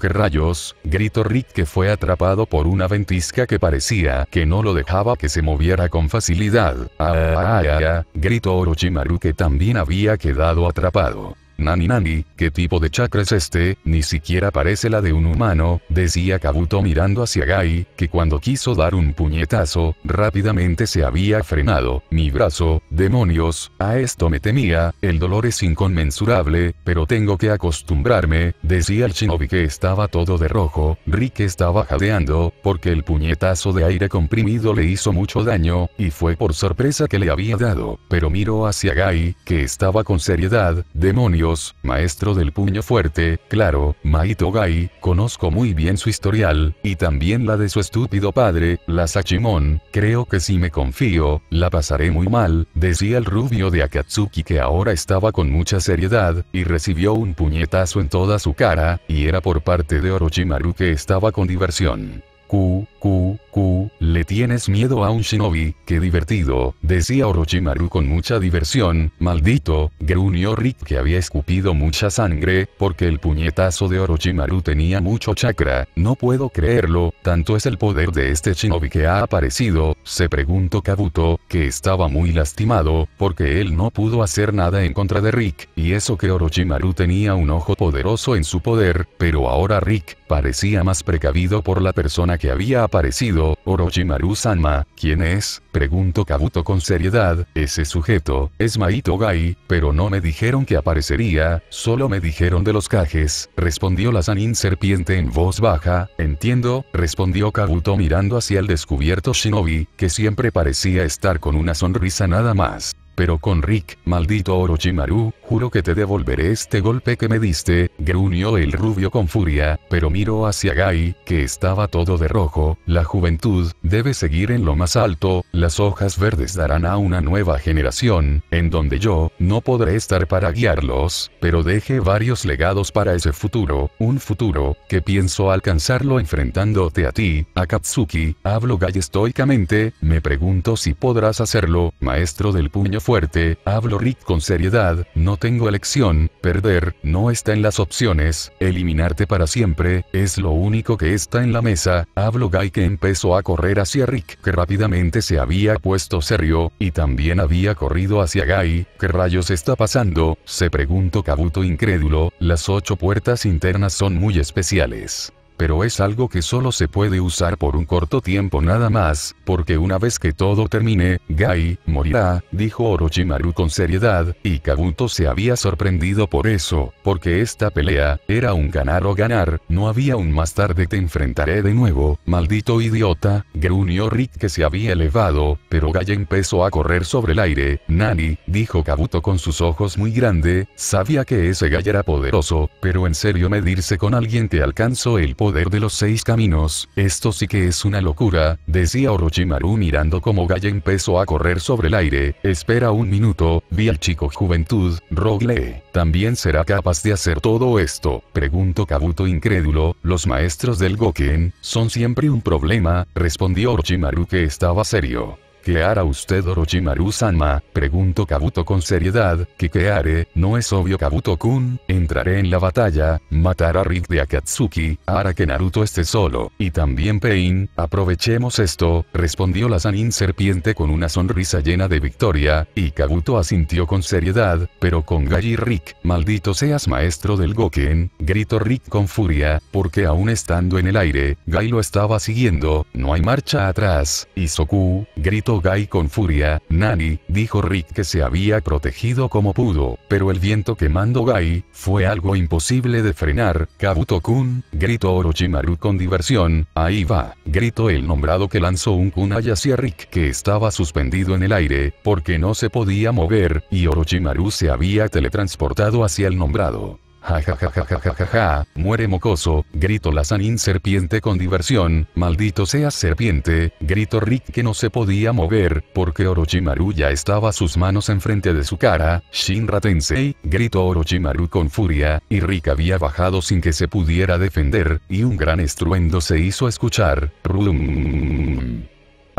S1: ¿Qué rayos? gritó Rick que fue atrapado por una ventisca que parecía que no lo dejaba que se moviera con facilidad. Ah, ah, ah, ah, ah gritó Orochimaru que también había quedado atrapado. Nani Nani, ¿qué tipo de chakra es este? Ni siquiera parece la de un humano, decía Kabuto mirando hacia Gai, que cuando quiso dar un puñetazo, rápidamente se había frenado. Mi brazo, demonios, a esto me temía, el dolor es inconmensurable, pero tengo que acostumbrarme, decía el shinobi que estaba todo de rojo, Rick estaba jadeando, porque el puñetazo de aire comprimido le hizo mucho daño, y fue por sorpresa que le había dado, pero miró hacia Gai, que estaba con seriedad, demonios, maestro del puño fuerte, claro, Maitogai, conozco muy bien su historial, y también la de su estúpido padre, la Sachimon, creo que si me confío, la pasaré muy mal, decía el rubio de Akatsuki que ahora estaba con mucha seriedad, y recibió un puñetazo en toda su cara, y era por parte de Orochimaru que estaba con diversión. Q, Q, Q, le tienes miedo a un shinobi, qué divertido, decía Orochimaru con mucha diversión, maldito, gruñó Rick que había escupido mucha sangre, porque el puñetazo de Orochimaru tenía mucho chakra, no puedo creerlo, tanto es el poder de este shinobi que ha aparecido, se preguntó Kabuto, que estaba muy lastimado, porque él no pudo hacer nada en contra de Rick, y eso que Orochimaru tenía un ojo poderoso en su poder, pero ahora Rick, parecía más precavido por la persona que había aparecido, Orochimaru-sama, ¿quién es? Preguntó Kabuto con seriedad, ese sujeto, es Maito Gai, pero no me dijeron que aparecería, solo me dijeron de los cajes, respondió la Sanin serpiente en voz baja, entiendo, respondió Kabuto mirando hacia el descubierto Shinobi, que siempre parecía estar con una sonrisa nada más pero con Rick, maldito Orochimaru, Juro que te devolveré este golpe que me diste, gruñó el rubio con furia, pero miró hacia Gai, que estaba todo de rojo, la juventud, debe seguir en lo más alto, las hojas verdes darán a una nueva generación, en donde yo, no podré estar para guiarlos, pero deje varios legados para ese futuro, un futuro, que pienso alcanzarlo enfrentándote a ti, a Katsuki, hablo Gai estoicamente, me pregunto si podrás hacerlo, maestro del puño fuerte, hablo Rick con seriedad, no tengo elección, perder, no está en las opciones, eliminarte para siempre, es lo único que está en la mesa, hablo Guy que empezó a correr hacia Rick que rápidamente se había puesto serio, y también había corrido hacia Guy, ¿qué rayos está pasando? se preguntó Kabuto incrédulo, las ocho puertas internas son muy especiales pero es algo que solo se puede usar por un corto tiempo nada más, porque una vez que todo termine, Gai morirá, dijo Orochimaru con seriedad, y Kabuto se había sorprendido por eso, porque esta pelea, era un ganar o ganar, no había un más tarde te enfrentaré de nuevo, maldito idiota, gruñó Rick que se había elevado, pero Gai empezó a correr sobre el aire, Nani, dijo Kabuto con sus ojos muy grande, sabía que ese Gai era poderoso, pero en serio medirse con alguien que alcanzó el poder poder de los seis caminos, esto sí que es una locura, decía Orochimaru mirando como Gaia empezó a correr sobre el aire, espera un minuto, vi al chico juventud, Rogle, ¿también será capaz de hacer todo esto? Preguntó Kabuto incrédulo, los maestros del Goken, son siempre un problema, respondió Orochimaru que estaba serio. ¿Qué hará usted orochimaru Sanma? Preguntó Kabuto con seriedad, ¿qué haré? No es obvio Kabuto-kun, entraré en la batalla, matar a Rick de Akatsuki, hará que Naruto esté solo, y también Pain, aprovechemos esto, respondió la Sanin serpiente con una sonrisa llena de victoria, y Kabuto asintió con seriedad, pero con Gai y Rick, maldito seas maestro del Goken, gritó Rick con furia, porque aún estando en el aire, Gai lo estaba siguiendo, no hay marcha atrás, y Soku, gritó Gai con furia, Nani, dijo Rick que se había protegido como pudo, pero el viento mandó Gai, fue algo imposible de frenar, Kabuto-kun, gritó Orochimaru con diversión, ahí va, gritó el nombrado que lanzó un kunai hacia Rick que estaba suspendido en el aire, porque no se podía mover, y Orochimaru se había teletransportado hacia el nombrado. Ja ja ja ja ja ja ja muere mocoso, gritó la Sanin serpiente con diversión, maldito seas serpiente, gritó Rick que no se podía mover, porque Orochimaru ya estaba sus manos enfrente de su cara, Shinra Tensei, gritó Orochimaru con furia, y Rick había bajado sin que se pudiera defender, y un gran estruendo se hizo escuchar, Rum.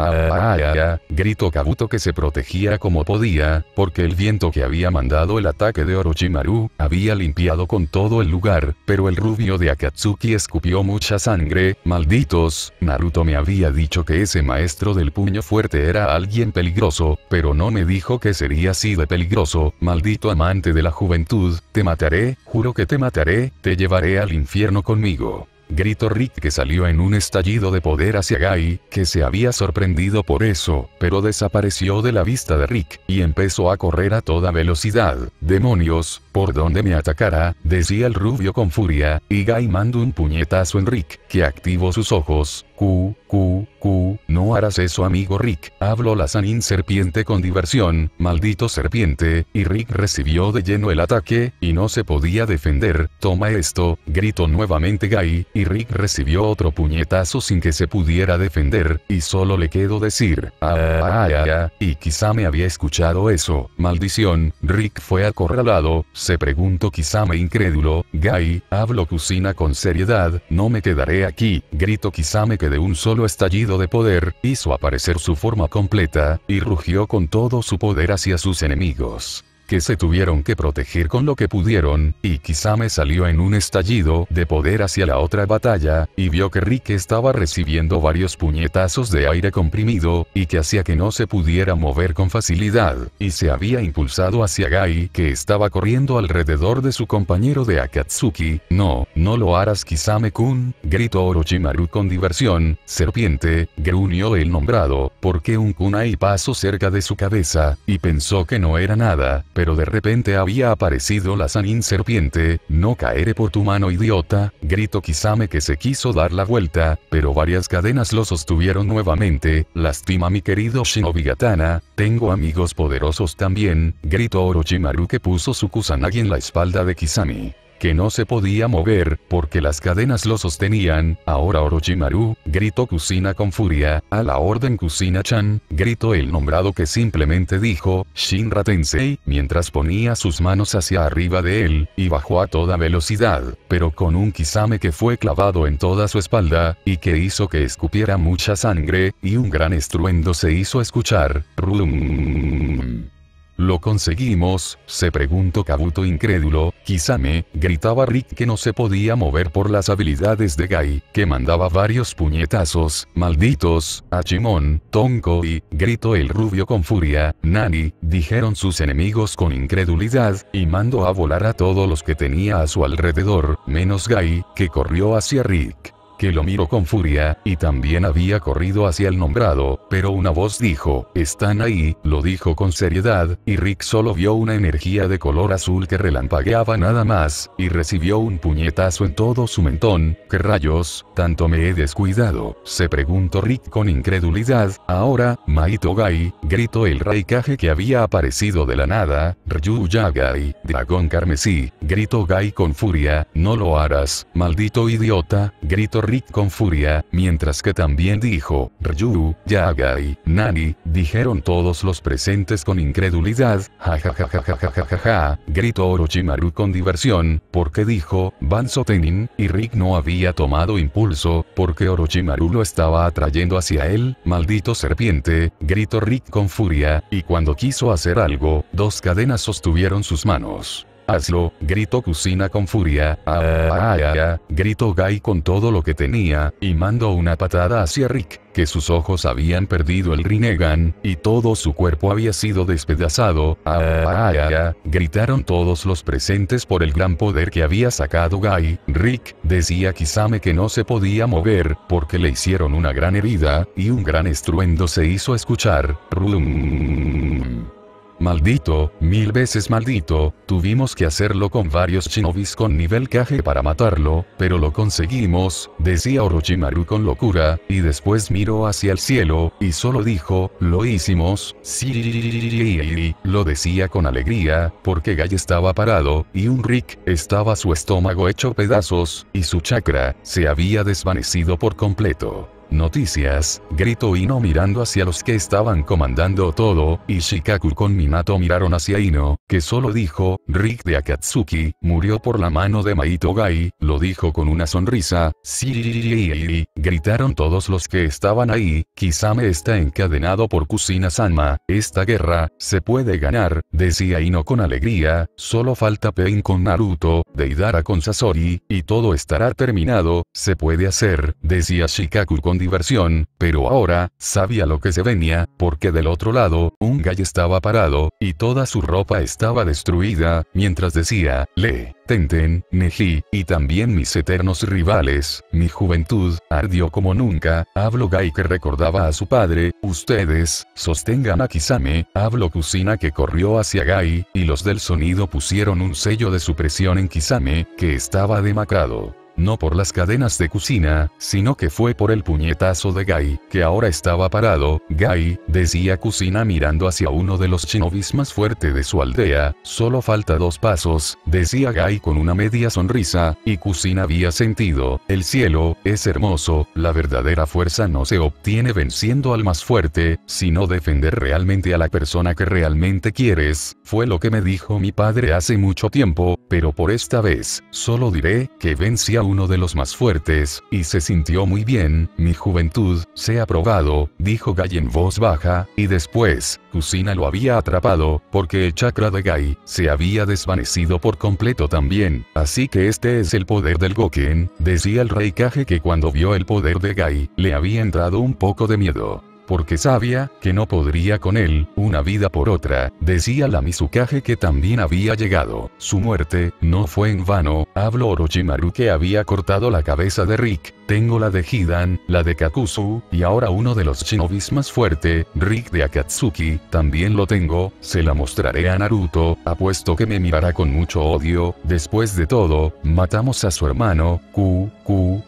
S1: Ah, ah, Kabuto que se protegía como podía, porque el viento que había mandado el ataque de Orochimaru, había limpiado con todo el lugar, pero el rubio de Akatsuki escupió mucha sangre, malditos, Naruto me había dicho que ese maestro del puño fuerte era alguien peligroso, pero no me dijo que sería así de peligroso, maldito amante de la juventud, te mataré, juro que te mataré, te llevaré al infierno conmigo gritó Rick que salió en un estallido de poder hacia Guy, que se había sorprendido por eso, pero desapareció de la vista de Rick, y empezó a correr a toda velocidad. Demonios, por donde me atacará, decía el rubio con furia, y Guy mandó un puñetazo en Rick, que activó sus ojos. Q, Q, Q, no harás eso amigo Rick, habló la Sanin serpiente con diversión, maldito serpiente, y Rick recibió de lleno el ataque, y no se podía defender, toma esto, gritó nuevamente Guy, y Rick recibió otro puñetazo sin que se pudiera defender, y solo le quedó decir, ah, ah, ah, ah" y quizá me había escuchado eso, maldición, Rick fue acorralado, se preguntó Kisame incrédulo, Gai, hablo cocina con seriedad, no me quedaré aquí, gritó Kisame que de un solo estallido de poder, hizo aparecer su forma completa, y rugió con todo su poder hacia sus enemigos que se tuvieron que proteger con lo que pudieron, y Kisame salió en un estallido de poder hacia la otra batalla, y vio que Rick estaba recibiendo varios puñetazos de aire comprimido, y que hacía que no se pudiera mover con facilidad, y se había impulsado hacia Gai que estaba corriendo alrededor de su compañero de Akatsuki, no, no lo harás Kisame-kun, gritó Orochimaru con diversión, serpiente, gruñó el nombrado, porque un kunai pasó cerca de su cabeza, y pensó que no era nada, pero de repente había aparecido la Sanin serpiente, no caeré por tu mano idiota, grito Kisame que se quiso dar la vuelta, pero varias cadenas lo sostuvieron nuevamente, lastima mi querido Shinobi Gatana, tengo amigos poderosos también, gritó Orochimaru que puso su Kusanagi en la espalda de Kisame que no se podía mover, porque las cadenas lo sostenían, ahora Orochimaru, gritó Kusina con furia, a la orden Kusina-chan, gritó el nombrado que simplemente dijo, Shinra Tensei, mientras ponía sus manos hacia arriba de él, y bajó a toda velocidad, pero con un kisame que fue clavado en toda su espalda, y que hizo que escupiera mucha sangre, y un gran estruendo se hizo escuchar, rum. ¿Lo conseguimos? se preguntó Kabuto incrédulo, quizá me, gritaba Rick que no se podía mover por las habilidades de Gai, que mandaba varios puñetazos, malditos, a Tonko y, gritó el rubio con furia, Nani, dijeron sus enemigos con incredulidad, y mandó a volar a todos los que tenía a su alrededor, menos Gai, que corrió hacia Rick que lo miró con furia, y también había corrido hacia el nombrado, pero una voz dijo, están ahí, lo dijo con seriedad, y Rick solo vio una energía de color azul que relampagueaba nada más, y recibió un puñetazo en todo su mentón, ¿qué rayos? Tanto me he descuidado, se preguntó Rick con incredulidad, ahora, Gai, gritó el raikage que había aparecido de la nada, Ryu dragón carmesí, gritó Gai con furia, no lo harás, maldito idiota, gritó Rick con furia, mientras que también dijo, Ryu, Yagai, Nani, dijeron todos los presentes con incredulidad, jajajajajajajaja, gritó Orochimaru con diversión, porque dijo, Banzo Tenin, y Rick no había tomado impulso, porque Orochimaru lo estaba atrayendo hacia él, maldito serpiente, gritó Rick con furia, y cuando quiso hacer algo, dos cadenas sostuvieron sus manos. Hazlo, gritó Kusina con furia, ah, ah, ah, ah gritó Guy con todo lo que tenía, y mandó una patada hacia Rick, que sus ojos habían perdido el Rinnegan, y todo su cuerpo había sido despedazado, gritaron todos los presentes por el gran poder que había sacado Guy, Rick, decía Kisame que no se podía mover, porque le hicieron una gran herida, y un gran estruendo se hizo escuchar, rum. Maldito, mil veces maldito, tuvimos que hacerlo con varios shinobis con nivel Kage para matarlo, pero lo conseguimos, decía Orochimaru con locura, y después miró hacia el cielo, y solo dijo, lo hicimos, sí, lo decía con alegría, porque Gai estaba parado, y un Rick, estaba su estómago hecho pedazos, y su chakra, se había desvanecido por completo. Noticias, gritó Ino mirando hacia los que estaban comandando todo, y Shikaku con Minato miraron hacia Ino, que solo dijo, Rick de Akatsuki, murió por la mano de Maito lo dijo con una sonrisa, gritaron todos los que estaban ahí, Kisame está encadenado por Kusina sama esta guerra, se puede ganar, decía Ino con alegría, solo falta Pain con Naruto, Deidara con Sasori, y todo estará terminado, se puede hacer, decía Shikaku con diversión, pero ahora, sabía lo que se venía, porque del otro lado, un gay estaba parado, y toda su ropa estaba destruida, mientras decía, le, Tenten, Neji, y también mis eternos rivales, mi juventud, ardió como nunca, hablo Gai que recordaba a su padre, ustedes, sostengan a Kisame, hablo Kusina que corrió hacia Gai, y los del sonido pusieron un sello de supresión en Kisame, que estaba demacrado no por las cadenas de cocina, sino que fue por el puñetazo de Gai, que ahora estaba parado, Gai, decía Kusina mirando hacia uno de los shinobis más fuerte de su aldea, solo falta dos pasos, decía Gai con una media sonrisa, y Kusina había sentido, el cielo, es hermoso, la verdadera fuerza no se obtiene venciendo al más fuerte, sino defender realmente a la persona que realmente quieres, fue lo que me dijo mi padre hace mucho tiempo, pero por esta vez, solo diré, que vencí a uno de los más fuertes, y se sintió muy bien, mi juventud, se ha probado, dijo Gai en voz baja, y después, Kusina lo había atrapado, porque el chakra de Gai, se había desvanecido por completo también, así que este es el poder del Goken, decía el rey que cuando vio el poder de Gai, le había entrado un poco de miedo porque sabía que no podría con él, una vida por otra, decía la Mizukage que también había llegado. Su muerte no fue en vano, habló Orochimaru que había cortado la cabeza de Rick, tengo la de Hidan, la de Kakuzu, y ahora uno de los shinobis más fuerte, Rick de Akatsuki, también lo tengo, se la mostraré a Naruto, apuesto que me mirará con mucho odio, después de todo, matamos a su hermano, Ku, Ku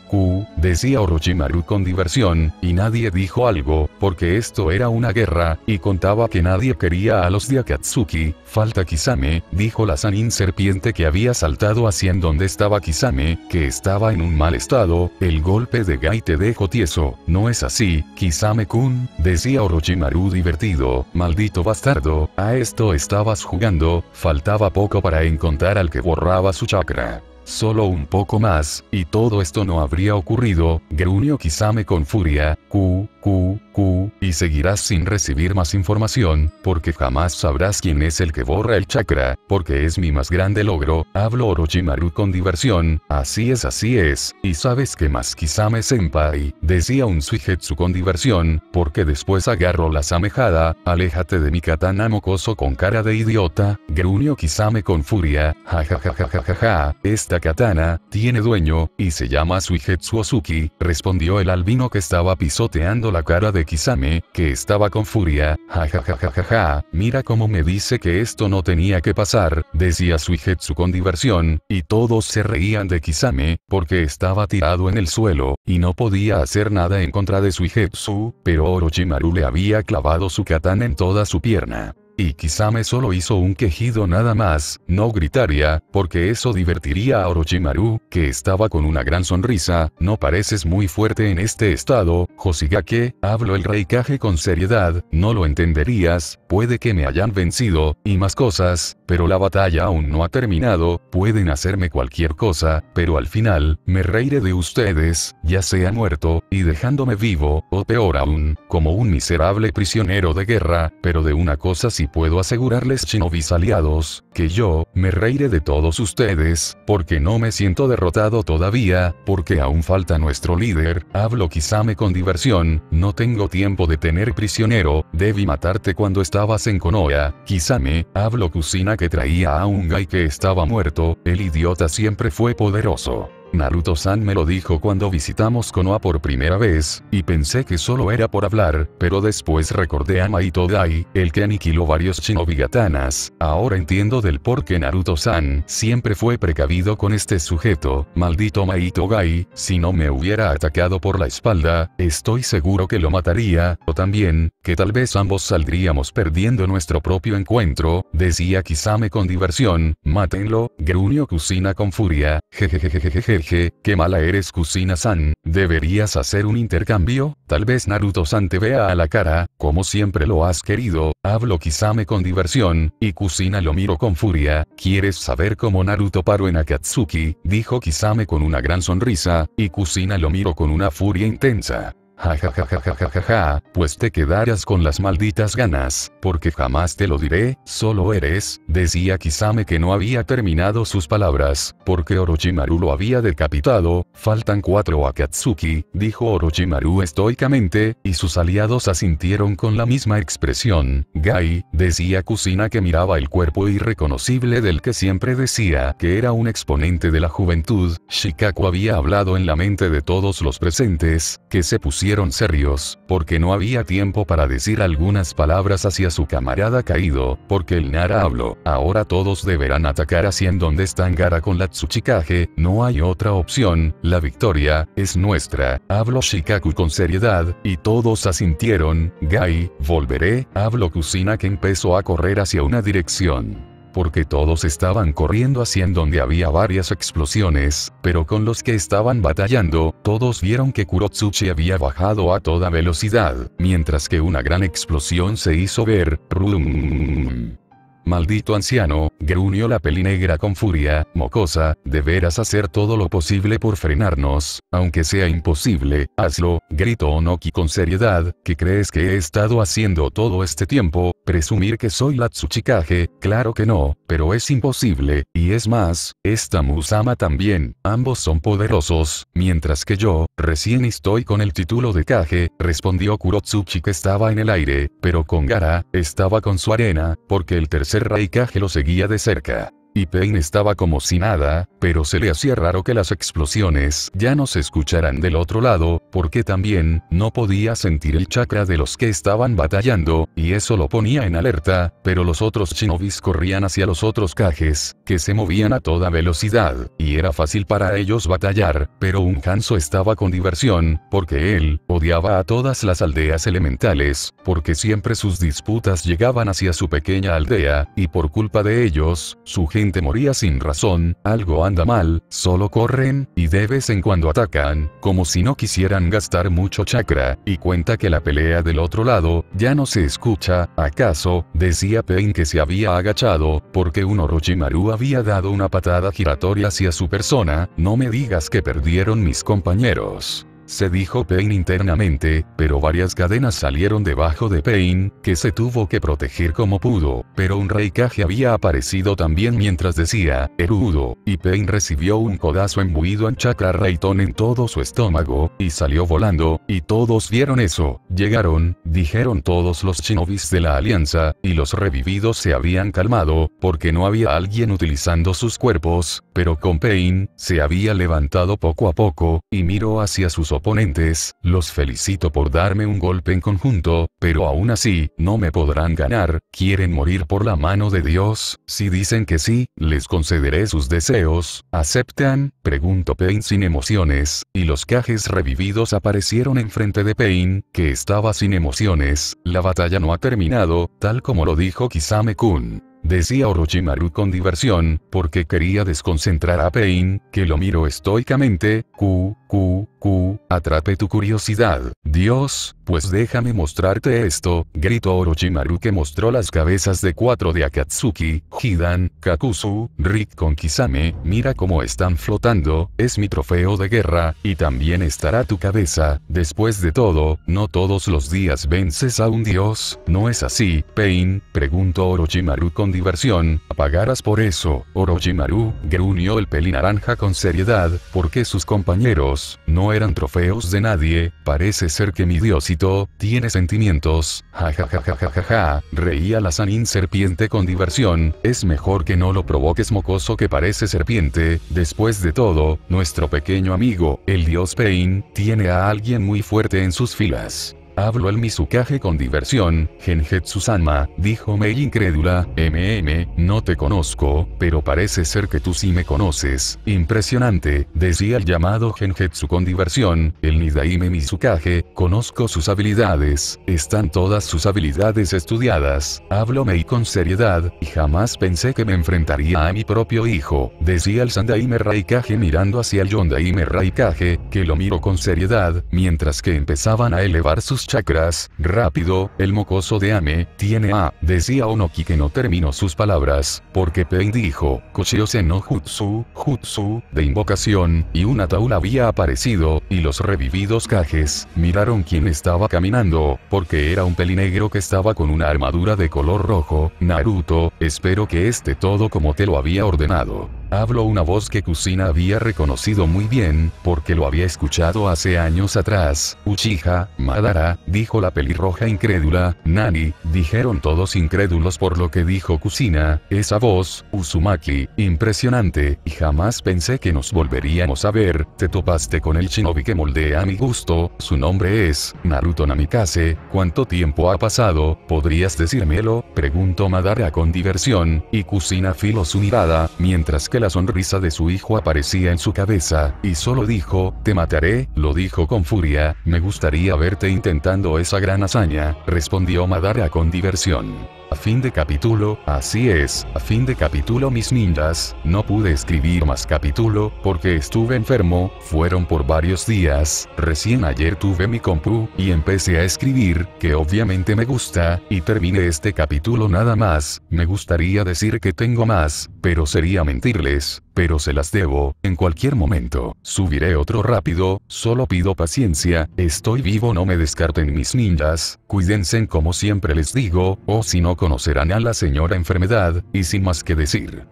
S1: decía Orochimaru con diversión, y nadie dijo algo, porque esto era una guerra, y contaba que nadie quería a los de Akatsuki, falta Kisame, dijo la Sanin serpiente que había saltado hacia en donde estaba Kisame, que estaba en un mal estado, el golpe de Gai te dejó tieso, no es así, Kisame-kun, decía Orochimaru divertido, maldito bastardo, a esto estabas jugando, faltaba poco para encontrar al que borraba su chakra. Solo un poco más, y todo esto no habría ocurrido, gruñó Kisame con furia, Q, Q, Q, y seguirás sin recibir más información, porque jamás sabrás quién es el que borra el chakra, porque es mi más grande logro, habló Orochimaru con diversión, así es así es, y sabes que más Kisame senpai, decía un suijetsu con diversión, porque después agarro la samejada, aléjate de mi katana mocoso con cara de idiota, gruñó Kisame con furia, jajajajajaja, katana, tiene dueño, y se llama Suigetsu Ozuki, respondió el albino que estaba pisoteando la cara de Kisame, que estaba con furia, jajajajaja, mira cómo me dice que esto no tenía que pasar, decía Suigetsu con diversión, y todos se reían de Kisame, porque estaba tirado en el suelo, y no podía hacer nada en contra de Suigetsu, pero Orochimaru le había clavado su katana en toda su pierna y me solo hizo un quejido nada más, no gritaría, porque eso divertiría a Orochimaru, que estaba con una gran sonrisa, no pareces muy fuerte en este estado, Josigake, hablo el rey con seriedad, no lo entenderías, puede que me hayan vencido, y más cosas, pero la batalla aún no ha terminado, pueden hacerme cualquier cosa, pero al final, me reiré de ustedes, ya sea muerto, y dejándome vivo, o peor aún, como un miserable prisionero de guerra, pero de una cosa sí puedo asegurarles shinobis aliados, que yo, me reiré de todos ustedes, porque no me siento derrotado todavía, porque aún falta nuestro líder, hablo Kisame con diversión, no tengo tiempo de tener prisionero, debí matarte cuando estabas en Konoha, Kisame, hablo Kusina que traía a un guy que estaba muerto, el idiota siempre fue poderoso. Naruto-san me lo dijo cuando visitamos Konoha por primera vez, y pensé que solo era por hablar, pero después recordé a Maito Dai, el que aniquiló varios shinobi gatanas. Ahora entiendo del por qué Naruto-san siempre fue precavido con este sujeto, maldito Maito Gai, si no me hubiera atacado por la espalda, estoy seguro que lo mataría, o también, que tal vez ambos saldríamos perdiendo nuestro propio encuentro, decía Kisame con diversión, mátenlo, Grunio Kusina con furia, jejejejejeje que qué mala eres Kusina-san, deberías hacer un intercambio, tal vez Naruto-san te vea a la cara, como siempre lo has querido, hablo Kisame con diversión, y Kusina lo miro con furia, ¿quieres saber cómo Naruto paró en Akatsuki? dijo Kisame con una gran sonrisa, y Kusina lo miro con una furia intensa. Ja ja ja ja ja ja ja, pues te quedarás con las malditas ganas, porque jamás te lo diré, solo eres, decía Kisame que no había terminado sus palabras, porque Orochimaru lo había decapitado, faltan cuatro Akatsuki, dijo Orochimaru estoicamente, y sus aliados asintieron con la misma expresión, Gai, decía Kusina que miraba el cuerpo irreconocible del que siempre decía que era un exponente de la juventud, Shikaku había hablado en la mente de todos los presentes, que se pusieron serios, porque no había tiempo para decir algunas palabras hacia su camarada caído, porque el Nara habló. Ahora todos deberán atacar hacia en donde están Gara con la Tsuchikage, no hay otra opción, la victoria, es nuestra. Habló Shikaku con seriedad, y todos asintieron, Gai, volveré, habló Kusina que empezó a correr hacia una dirección porque todos estaban corriendo hacia en donde había varias explosiones, pero con los que estaban batallando, todos vieron que Kurotsuchi había bajado a toda velocidad, mientras que una gran explosión se hizo ver, rum. Maldito anciano, gruñó la negra con furia, mocosa, deberás hacer todo lo posible por frenarnos, aunque sea imposible, hazlo, gritó Onoki con seriedad, ¿qué crees que he estado haciendo todo este tiempo? Presumir que soy la Tsuchikage, claro que no, pero es imposible, y es más, esta Musama también, ambos son poderosos, mientras que yo, Recién estoy con el título de Kage, respondió Kurotsuchi que estaba en el aire, pero con Gara, estaba con su arena, porque el tercer rey lo seguía de cerca. Y Pain estaba como si nada, pero se le hacía raro que las explosiones ya no se escucharan del otro lado, porque también, no podía sentir el chakra de los que estaban batallando, y eso lo ponía en alerta, pero los otros shinobis corrían hacia los otros cajes, que se movían a toda velocidad, y era fácil para ellos batallar, pero un Hanzo estaba con diversión, porque él, odiaba a todas las aldeas elementales, porque siempre sus disputas llegaban hacia su pequeña aldea, y por culpa de ellos, su gente moría sin razón, algo anda mal, solo corren, y de vez en cuando atacan, como si no quisieran gastar mucho chakra, y cuenta que la pelea del otro lado, ya no se escucha, acaso, decía Pain que se había agachado, porque un Orochimaru había dado una patada giratoria hacia su persona, no me digas que perdieron mis compañeros se dijo Payne internamente, pero varias cadenas salieron debajo de Payne, que se tuvo que proteger como pudo, pero un reikaje había aparecido también mientras decía, erudo, y Payne recibió un codazo embuido en chakra Rayton en todo su estómago, y salió volando, y todos vieron eso, llegaron, dijeron todos los shinobis de la alianza, y los revividos se habían calmado, porque no había alguien utilizando sus cuerpos, pero con Payne, se había levantado poco a poco, y miró hacia sus oponentes, los felicito por darme un golpe en conjunto, pero aún así, no me podrán ganar, quieren morir por la mano de Dios, si dicen que sí, les concederé sus deseos, ¿aceptan? pregunto Payne sin emociones, y los cajes revividos aparecieron enfrente de Payne, que estaba sin emociones, la batalla no ha terminado, tal como lo dijo Kisame-kun decía Orochimaru con diversión, porque quería desconcentrar a Pain, que lo miró estoicamente, Q, Q, Q, atrape tu curiosidad, Dios, pues déjame mostrarte esto, gritó Orochimaru que mostró las cabezas de cuatro de Akatsuki, Hidan, Kakuzu, Rick con Kisame, mira cómo están flotando, es mi trofeo de guerra, y también estará tu cabeza, después de todo, no todos los días vences a un dios, ¿no es así, Pain? preguntó Orochimaru con diversión, apagarás por eso, Orochimaru? gruñó el peli naranja con seriedad, porque sus compañeros no eran trofeos de nadie, parece ser que mi diosito, tiene sentimientos, jajajajajaja, reía la sanin serpiente con diversión, es mejor que no lo provoques mocoso que parece serpiente, después de todo, nuestro pequeño amigo, el dios Pain, tiene a alguien muy fuerte en sus filas. Hablo al Mizukage con diversión, genjetsu sanma, dijo Mei incrédula, MM, no te conozco, pero parece ser que tú sí me conoces, impresionante, decía el llamado Genjetsu con diversión, el Nidaime Mizukage, conozco sus habilidades, están todas sus habilidades estudiadas, hablo Mei con seriedad, y jamás pensé que me enfrentaría a mi propio hijo, decía el Sandaime Raikage mirando hacia el Yondaime Raikage, que lo miró con seriedad, mientras que empezaban a elevar sus chakras, rápido, el mocoso de Ame, tiene a, decía Onoki que no terminó sus palabras, porque Pain dijo, Koshiose no Jutsu, Jutsu, de invocación, y una taula había aparecido, y los revividos cajes, miraron quién estaba caminando, porque era un pelinegro que estaba con una armadura de color rojo, Naruto, espero que esté todo como te lo había ordenado. Habló una voz que Kusina había reconocido muy bien, porque lo había escuchado hace años atrás. Uchiha, Madara, dijo la pelirroja incrédula, Nani, dijeron todos incrédulos por lo que dijo Kusina, esa voz, Uzumaki, impresionante, y jamás pensé que nos volveríamos a ver, te topaste con el shinobi que moldea a mi gusto, su nombre es, Naruto Namikaze, ¿cuánto tiempo ha pasado, podrías decírmelo? Preguntó Madara con diversión, y Kusina filó su mirada, mientras que la sonrisa de su hijo aparecía en su cabeza, y solo dijo, te mataré, lo dijo con furia, me gustaría verte intentando esa gran hazaña, respondió Madara con diversión. A Fin de capítulo, así es, a fin de capítulo mis ninjas, no pude escribir más capítulo, porque estuve enfermo, fueron por varios días, recién ayer tuve mi compu, y empecé a escribir, que obviamente me gusta, y terminé este capítulo nada más, me gustaría decir que tengo más, pero sería mentirles, pero se las debo, en cualquier momento, subiré otro rápido, solo pido paciencia, estoy vivo no me descarten mis ninjas, cuídense como siempre les digo, o si no conocerán a la señora enfermedad, y sin más que decir.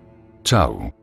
S1: Chao.